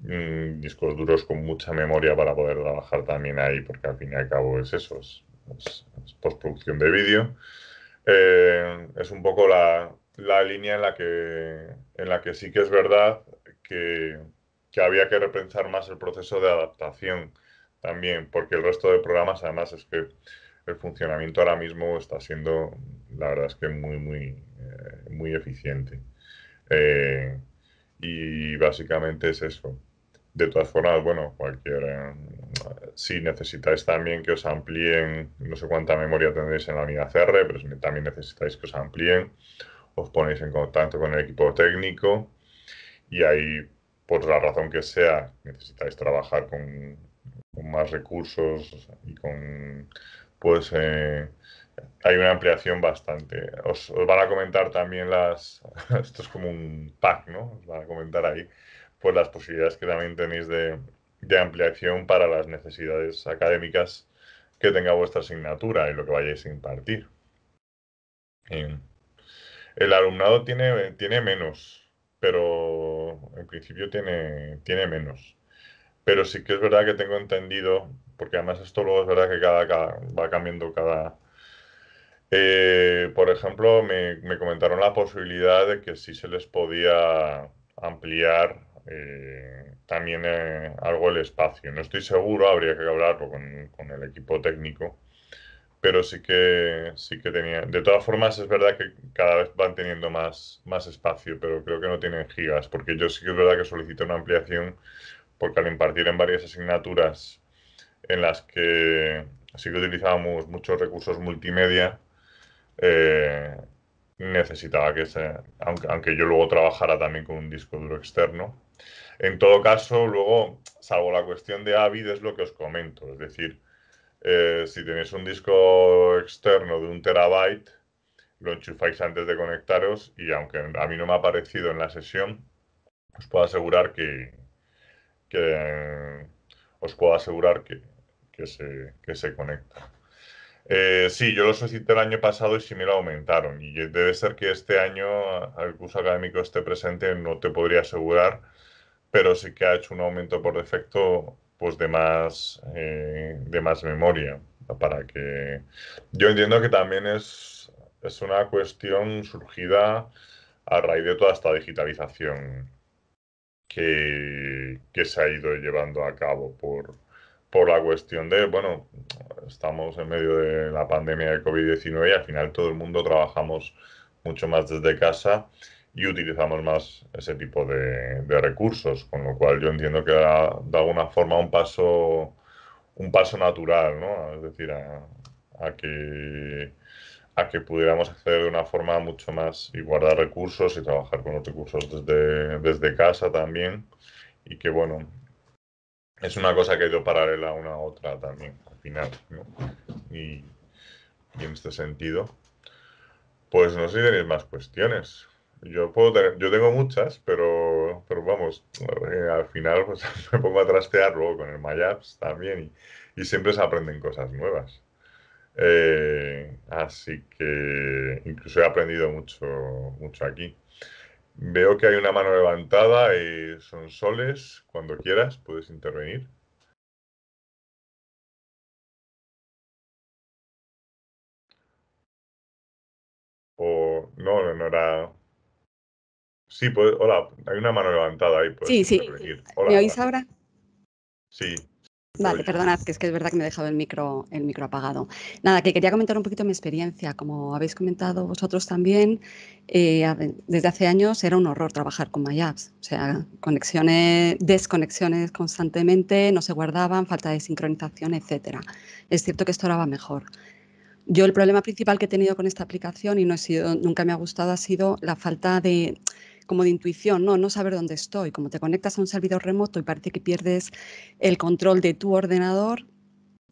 mm, discos duros con mucha memoria para poder trabajar también ahí porque al fin y al cabo es eso, es, postproducción de vídeo. Eh, es un poco la, la línea en la que, en la que sí que es verdad que, había que repensar más el proceso de adaptación también, porque el resto de programas además es que el funcionamiento ahora mismo está siendo, la verdad es que muy, muy, eh, muy eficiente. Eh, y básicamente es eso. De todas formas, bueno, cualquier... Eh, si necesitáis también que os amplíen, no sé cuánta memoria tendréis en la unidad CR pero también necesitáis que os amplíen os ponéis en contacto con el equipo técnico y ahí, por la razón que sea, necesitáis trabajar con, más recursos y con, pues, eh, hay una ampliación bastante. Os, van a comentar también las, esto es como un pack, ¿no? Os van a comentar ahí, pues las posibilidades que también tenéis de, ampliación para las necesidades académicas que tenga vuestra asignatura y lo que vayáis a impartir. El alumnado tiene, tiene menos, pero en principio tiene, tiene menos. Pero sí que es verdad que tengo entendido, porque además esto luego es verdad que cada, va cambiando cada... Eh, por ejemplo, me, comentaron la posibilidad de que sí se les podía ampliar eh, también eh, algo el espacio. No estoy seguro, habría que hablarlo con, con el equipo técnico pero sí que sí que tenía. De todas formas, es verdad que cada vez van teniendo más, espacio, pero creo que no tienen gigas, porque yo sí que es verdad que solicito una ampliación, porque al impartir en varias asignaturas en las que sí que utilizábamos muchos recursos multimedia, eh, necesitaba que se, aunque, aunque yo luego trabajara también con un disco duro externo. En todo caso, luego, salvo la cuestión de Avid, es lo que os comento, es decir, eh, si tenéis un disco externo de un terabyte, lo enchufáis antes de conectaros y aunque a mí no me ha aparecido en la sesión, os puedo asegurar que, os puedo asegurar que, se, se conecta. Eh, sí, yo lo solicité el año pasado y sí me lo aumentaron. Y debe ser que este año el curso académico esté presente, no te podría asegurar, pero sí que ha hecho un aumento por defecto pues de más, eh, de más memoria. Para que... Yo entiendo que también es, una cuestión surgida a raíz de toda esta digitalización que, se ha ido llevando a cabo por, por la cuestión de, bueno, estamos en medio de la pandemia de COVID-19 y al final todo el mundo trabajamos mucho más desde casa y utilizamos más ese tipo de, de recursos, con lo cual yo entiendo que da de alguna forma un paso, un paso natural, ¿no? Es decir, a, a que a que pudiéramos acceder de una forma mucho más y guardar recursos y trabajar con los recursos desde, desde casa también. Y que bueno, es una cosa que ha ido paralela a una a otra también al final. ¿no? Y, y, en este sentido, pues no sé si tenéis más cuestiones. Yo puedo yo tengo muchas, pero, pero vamos, eh, al final pues, me pongo a trastear luego con el MyApps también y, siempre se aprenden cosas nuevas. Eh, así que incluso he aprendido mucho, mucho aquí. Veo que hay una mano levantada y son soles. Cuando quieras, puedes intervenir. O no, no, no era Sí, pues, hola, hay una mano levantada ahí. sí, sí. ¿Me oís ahora? Sí. Vale, perdonad, que es que es verdad que me he dejado el micro, el micro apagado. Nada, que quería comentar un poquito mi experiencia. Como habéis comentado vosotros también, eh, desde hace años era un horror trabajar con MyApps. O sea, conexiones, desconexiones constantemente, no se guardaban, falta de sincronización, etc. Es cierto que esto ahora va mejor. Yo el problema principal que he tenido con esta aplicación y no he sido, nunca me ha gustado ha sido la falta de como de intuición, ¿no? No saber dónde estoy. Como te conectas a un servidor remoto y parece que pierdes el control de tu ordenador,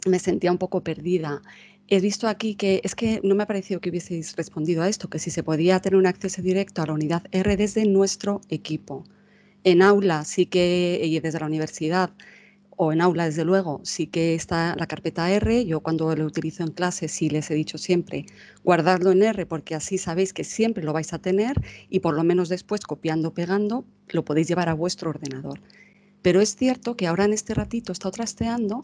me sentía un poco perdida. He visto aquí que es que no me ha parecido que hubieseis respondido a esto, que si se podía tener un acceso directo a la unidad R desde nuestro equipo. En aula sí que, y desde la universidad, o en aula, desde luego, sí que está la carpeta R. Yo cuando lo utilizo en clase sí les he dicho siempre, guardadlo en R porque así sabéis que siempre lo vais a tener y por lo menos después copiando, pegando, lo podéis llevar a vuestro ordenador. Pero es cierto que ahora en este ratito he estado trasteando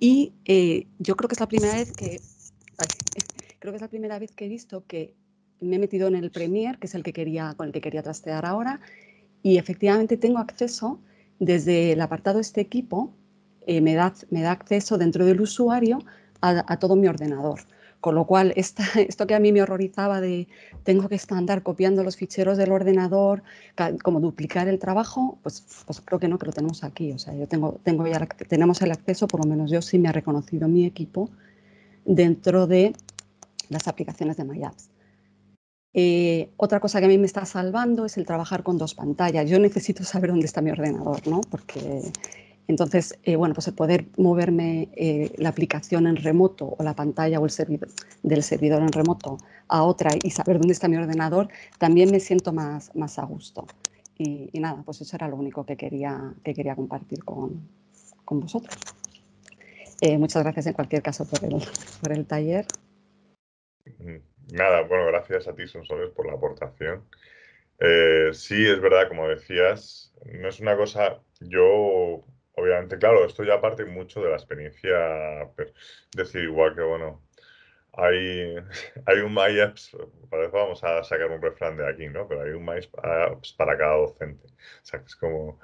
y eh, yo creo que es la primera vez que... creo que es la primera vez que he visto que me he metido en el Premier, que es el que quería, con el que quería trastear ahora, y efectivamente tengo acceso desde el apartado de este equipo eh, me, da, me, da, acceso dentro del usuario a, todo mi ordenador. Con lo cual, esto que a mí me horrorizaba de tengo que estar andar copiando los ficheros del ordenador, como duplicar el trabajo, pues, pues creo que no, que lo tenemos aquí. O sea, yo tengo, tengo ya, tenemos el acceso, por lo menos yo sí me ha reconocido mi equipo, dentro de las aplicaciones de MyApps. Eh, otra cosa que a mí me está salvando es el trabajar con dos pantallas. Yo necesito saber dónde está mi ordenador, ¿no? Porque entonces, eh, bueno, pues el poder moverme eh, la aplicación en remoto o la pantalla o el servidor, del servidor en remoto a otra y saber dónde está mi ordenador, también me siento más, más a gusto. Y, nada, pues eso era lo único que quería, que quería compartir con, vosotros. Eh, muchas gracias en cualquier caso por el, por el taller. Nada, bueno, gracias a ti, Sonsoles, por la aportación. sí, es verdad, como decías, no es una cosa, yo obviamente, claro, esto ya parte mucho de la experiencia, decir igual que, bueno, hay, hay un MyApps, parece vamos a sacar un refrán de aquí, ¿no? Pero hay un MyApps para pues, cada docente. O sea, que es como,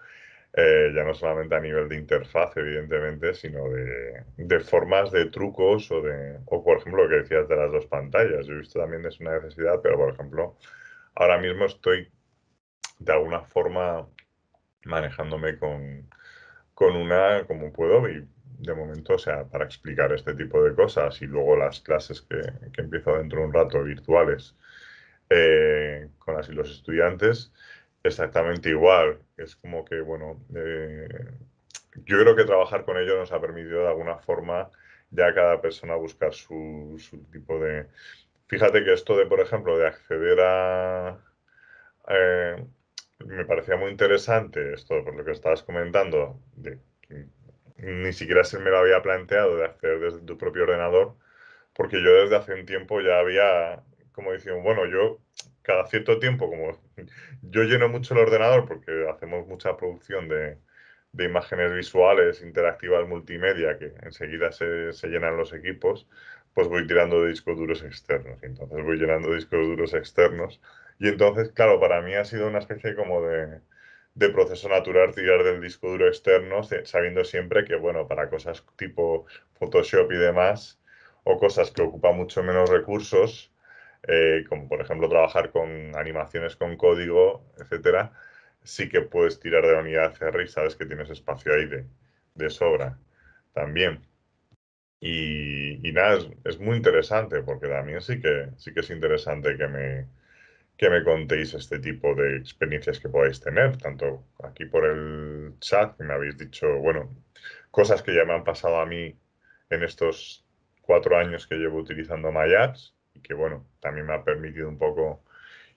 eh, ya no solamente a nivel de interfaz, evidentemente, sino de, de formas de trucos o de, o por ejemplo, lo que decías de las dos pantallas. Yo he visto también es una necesidad, pero por ejemplo, ahora mismo estoy de alguna forma manejándome con, con una, como puedo, y de momento, o sea, para explicar este tipo de cosas y luego las clases que, que empiezo dentro de un rato virtuales eh, con las los estudiantes, exactamente igual. Es como que, bueno, eh, yo creo que trabajar con ellos nos ha permitido de alguna forma ya cada persona buscar su, tipo de... Fíjate que esto de, por ejemplo, de acceder a... Eh, me parecía muy interesante esto, por lo que estabas comentando, ni siquiera se me lo había planteado de hacer desde tu propio ordenador, porque yo desde hace un tiempo ya había, como decían, bueno, yo cada cierto tiempo, como yo lleno mucho el ordenador porque hacemos mucha producción de, imágenes visuales, interactivas, multimedia, que enseguida se, se llenan los equipos, pues voy tirando de discos duros externos. Entonces voy llenando discos duros externos y entonces, claro, para mí ha sido una especie como de, proceso natural tirar del disco duro externo, sabiendo siempre que, bueno, para cosas tipo Photoshop y demás, o cosas que ocupan mucho menos recursos, eh, como por ejemplo trabajar con animaciones con código, etcétera, sí que puedes tirar de la unidad CR y sabes que tienes espacio ahí de, sobra también. Y, nada, es, muy interesante, porque también sí que, sí que es interesante que me, que me contéis este tipo de experiencias que podáis tener, tanto aquí por el chat, que me habéis dicho, bueno, cosas que ya me han pasado a mí en estos cuatro años que llevo utilizando MyApps y que, bueno, también me ha permitido un poco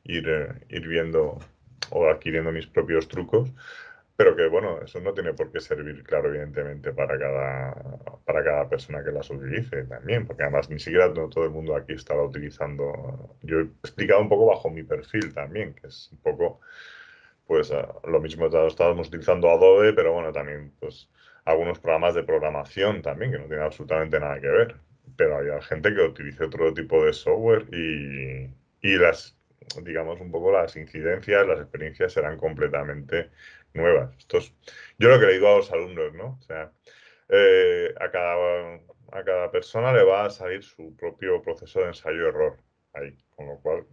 ir, eh, ir viendo o adquiriendo mis propios trucos pero que bueno, eso no tiene por qué servir, claro, evidentemente, para cada, para cada persona que las utilice también, porque además ni siquiera todo el mundo aquí estaba utilizando. Yo he explicado un poco bajo mi perfil también, que es un poco, pues eh, lo mismo estábamos utilizando Adobe, pero bueno, también pues algunos programas de programación también, que no tienen absolutamente nada que ver, pero hay gente que utilice otro tipo de software y, y las digamos, un poco las incidencias, las experiencias serán completamente nuevas. yo lo que le digo a los alumnos, ¿no? O sea, eh, a, cada, persona le va a salir su propio proceso de ensayo-error ahí, con lo cual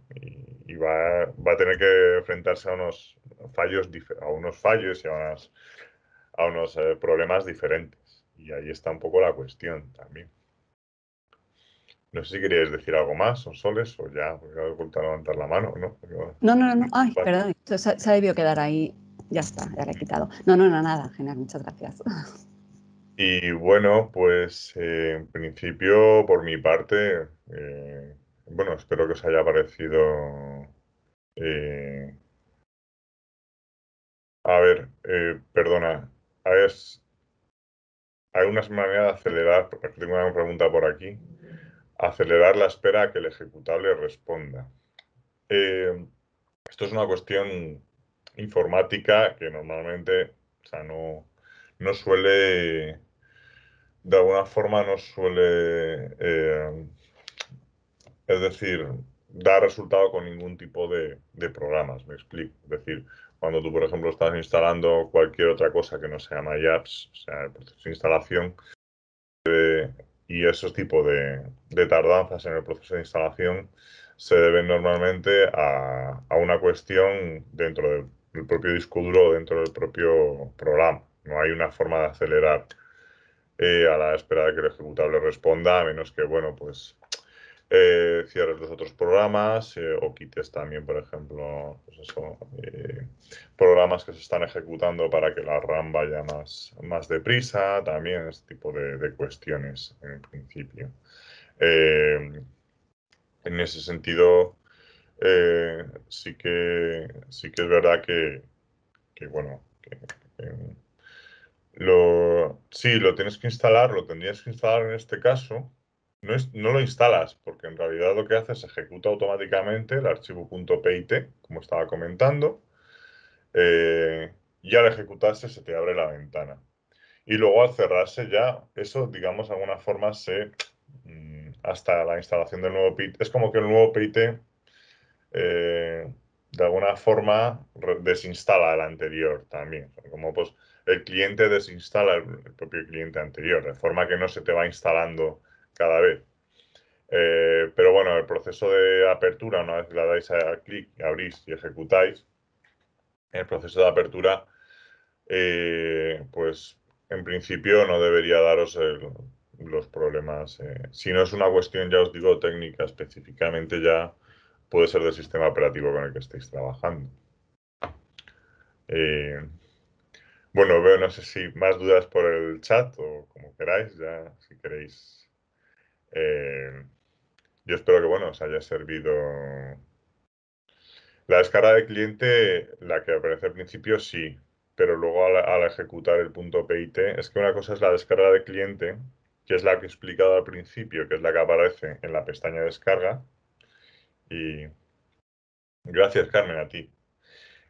y, va, a tener que enfrentarse a unos fallos, a unos fallos y a, unos eh, problemas diferentes. Y ahí está un poco la cuestión también. No sé si queríais decir algo más, son soles, o ya, porque he vuelto levantar la mano, ¿no? no, no, no, Ay, perdón, se, ha debido quedar ahí ya está, ya le he quitado. No, no, no, nada, genial, muchas gracias. Y bueno, pues eh, en principio, por mi parte, eh, bueno, espero que os haya parecido... Eh, a ver, perdona, hay una manera de acelerar, tengo una pregunta por aquí, acelerar la espera a que el ejecutable responda. esto es una cuestión informática que normalmente, o sea, no, no suele, de alguna forma no suele, eh, es decir, dar resultado con ningún tipo de, programas, me explico. Es decir, cuando tú, por ejemplo, estás instalando cualquier otra cosa que no sea MyApps, o sea, el proceso de instalación, eh, y esos tipos de, de, tardanzas en el proceso de instalación se deben normalmente a, a una cuestión dentro de el propio disco duro dentro del propio programa. No hay una forma de acelerar eh, a la espera de que el ejecutable responda, a menos que, bueno, pues eh, cierres los otros programas eh, o quites también, por ejemplo, pues programas que se están ejecutando para que la RAM vaya más, más deprisa, también ese tipo de cuestiones en principio. en ese sentido, eh, sí, que, sí que es verdad que, que bueno, que, lo, sí, lo tienes que instalar, lo tendrías que instalar en este caso. No, es, no lo instalas, porque en realidad lo que hace es ejecuta automáticamente el archivo .pit, como estaba comentando. Eh, y al ejecutarse se te abre la ventana. Y luego al cerrarse ya, eso, digamos, de alguna forma se... Mm, hasta la instalación del nuevo PIT. Es como que el nuevo PIT eh, de alguna forma desinstala el anterior también. Como pues el cliente desinstala el, propio cliente anterior, de forma que no se te va instalando cada vez. Eh, pero bueno, el proceso de apertura, una vez le dais a clic, abrís y ejecutáis, el proceso de apertura, eh, pues en principio no debería daros los problemas. Si no es una cuestión, ya os digo, técnica específicamente ya puede ser del sistema operativo con el que estéis trabajando. Eh, bueno, veo, no sé si más dudas por el chat o como queráis, ya si queréis. Eh, yo espero que, bueno, os haya servido. La descarga de cliente, la que aparece al principio, sí, pero luego al, ejecutar el punto PIT, es que una cosa es la descarga de cliente, que es la que he explicado al principio, que es la que aparece en la pestaña de descarga, y gracias, Carmen, a ti.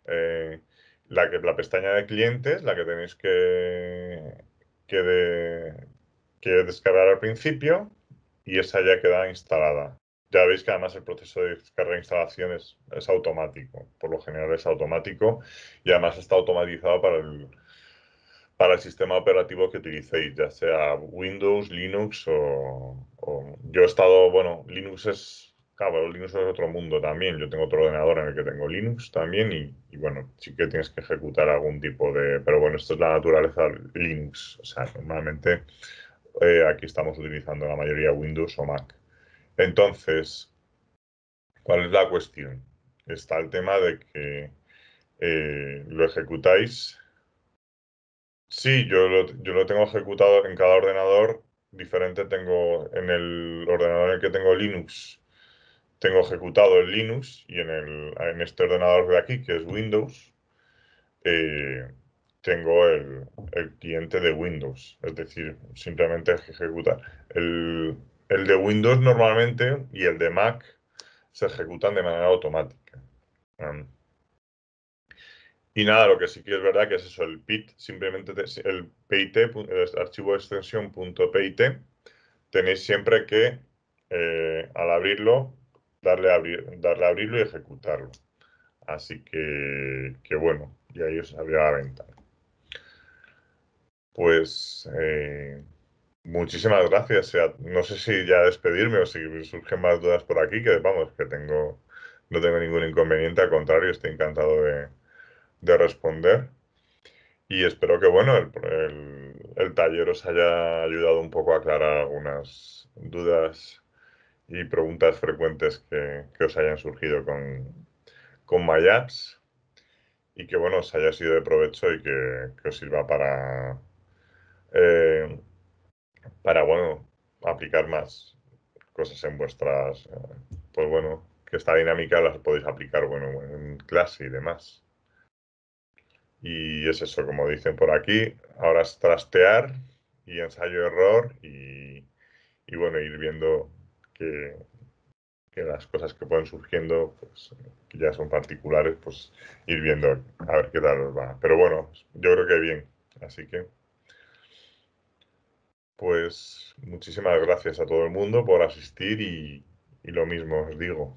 Eh, la, la pestaña de clientes, la que tenéis que, que, de, que descargar al principio, y esa ya queda instalada. Ya veis que además el proceso de descarga e instalación es, automático, por lo general es automático y además está automatizado para el, para el sistema operativo que utilicéis, ya sea Windows, Linux o, o... Yo he estado, bueno, Linux es Linux es otro mundo también. Yo tengo otro ordenador en el que tengo Linux también y, bueno, sí que tienes que ejecutar algún tipo de... Pero bueno, esto es la naturaleza Linux. O sea, normalmente eh, aquí estamos utilizando la mayoría Windows o Mac. Entonces, ¿cuál es la cuestión? Está el tema de que eh, lo ejecutáis. Sí, yo yo lo tengo ejecutado en cada ordenador diferente. Tengo en el ordenador en el que tengo Linux, tengo ejecutado en Linux y en, este ordenador de aquí, que es Windows, eh, tengo el, cliente de Windows, es decir, simplemente ejecutar. El, de Windows normalmente y el de Mac se ejecutan de manera automática. Mm. y nada, lo que sí que es verdad que es eso, el PIT, simplemente el PIT, el archivo de extensión tenéis siempre que eh, al abrirlo darle a, abrir, darle abrirlo y ejecutarlo. Así que, que bueno, y ahí os habría la ventana. Pues eh, muchísimas gracias. No sé si ya despedirme o si surgen más dudas por aquí, que vamos, que tengo, no tengo ningún inconveniente, al contrario, estoy encantado de, responder. Y espero que bueno, el, el, el taller os haya ayudado un poco a aclarar algunas dudas y preguntas frecuentes que, os hayan surgido con, con MyApps y que bueno, os haya sido de provecho y que, os sirva para, eh, para bueno, aplicar más cosas en vuestras, eh, pues bueno, que esta dinámica las podéis aplicar bueno, en clase y demás. Y es eso, como dicen por aquí, ahora es trastear y ensayo error y, y bueno, ir viendo que, las cosas que pueden surgiendo, pues, que ya son particulares, pues ir viendo a ver qué tal va. Pero bueno, yo creo que bien. Así que, pues muchísimas gracias a todo el mundo por asistir y lo mismo os digo.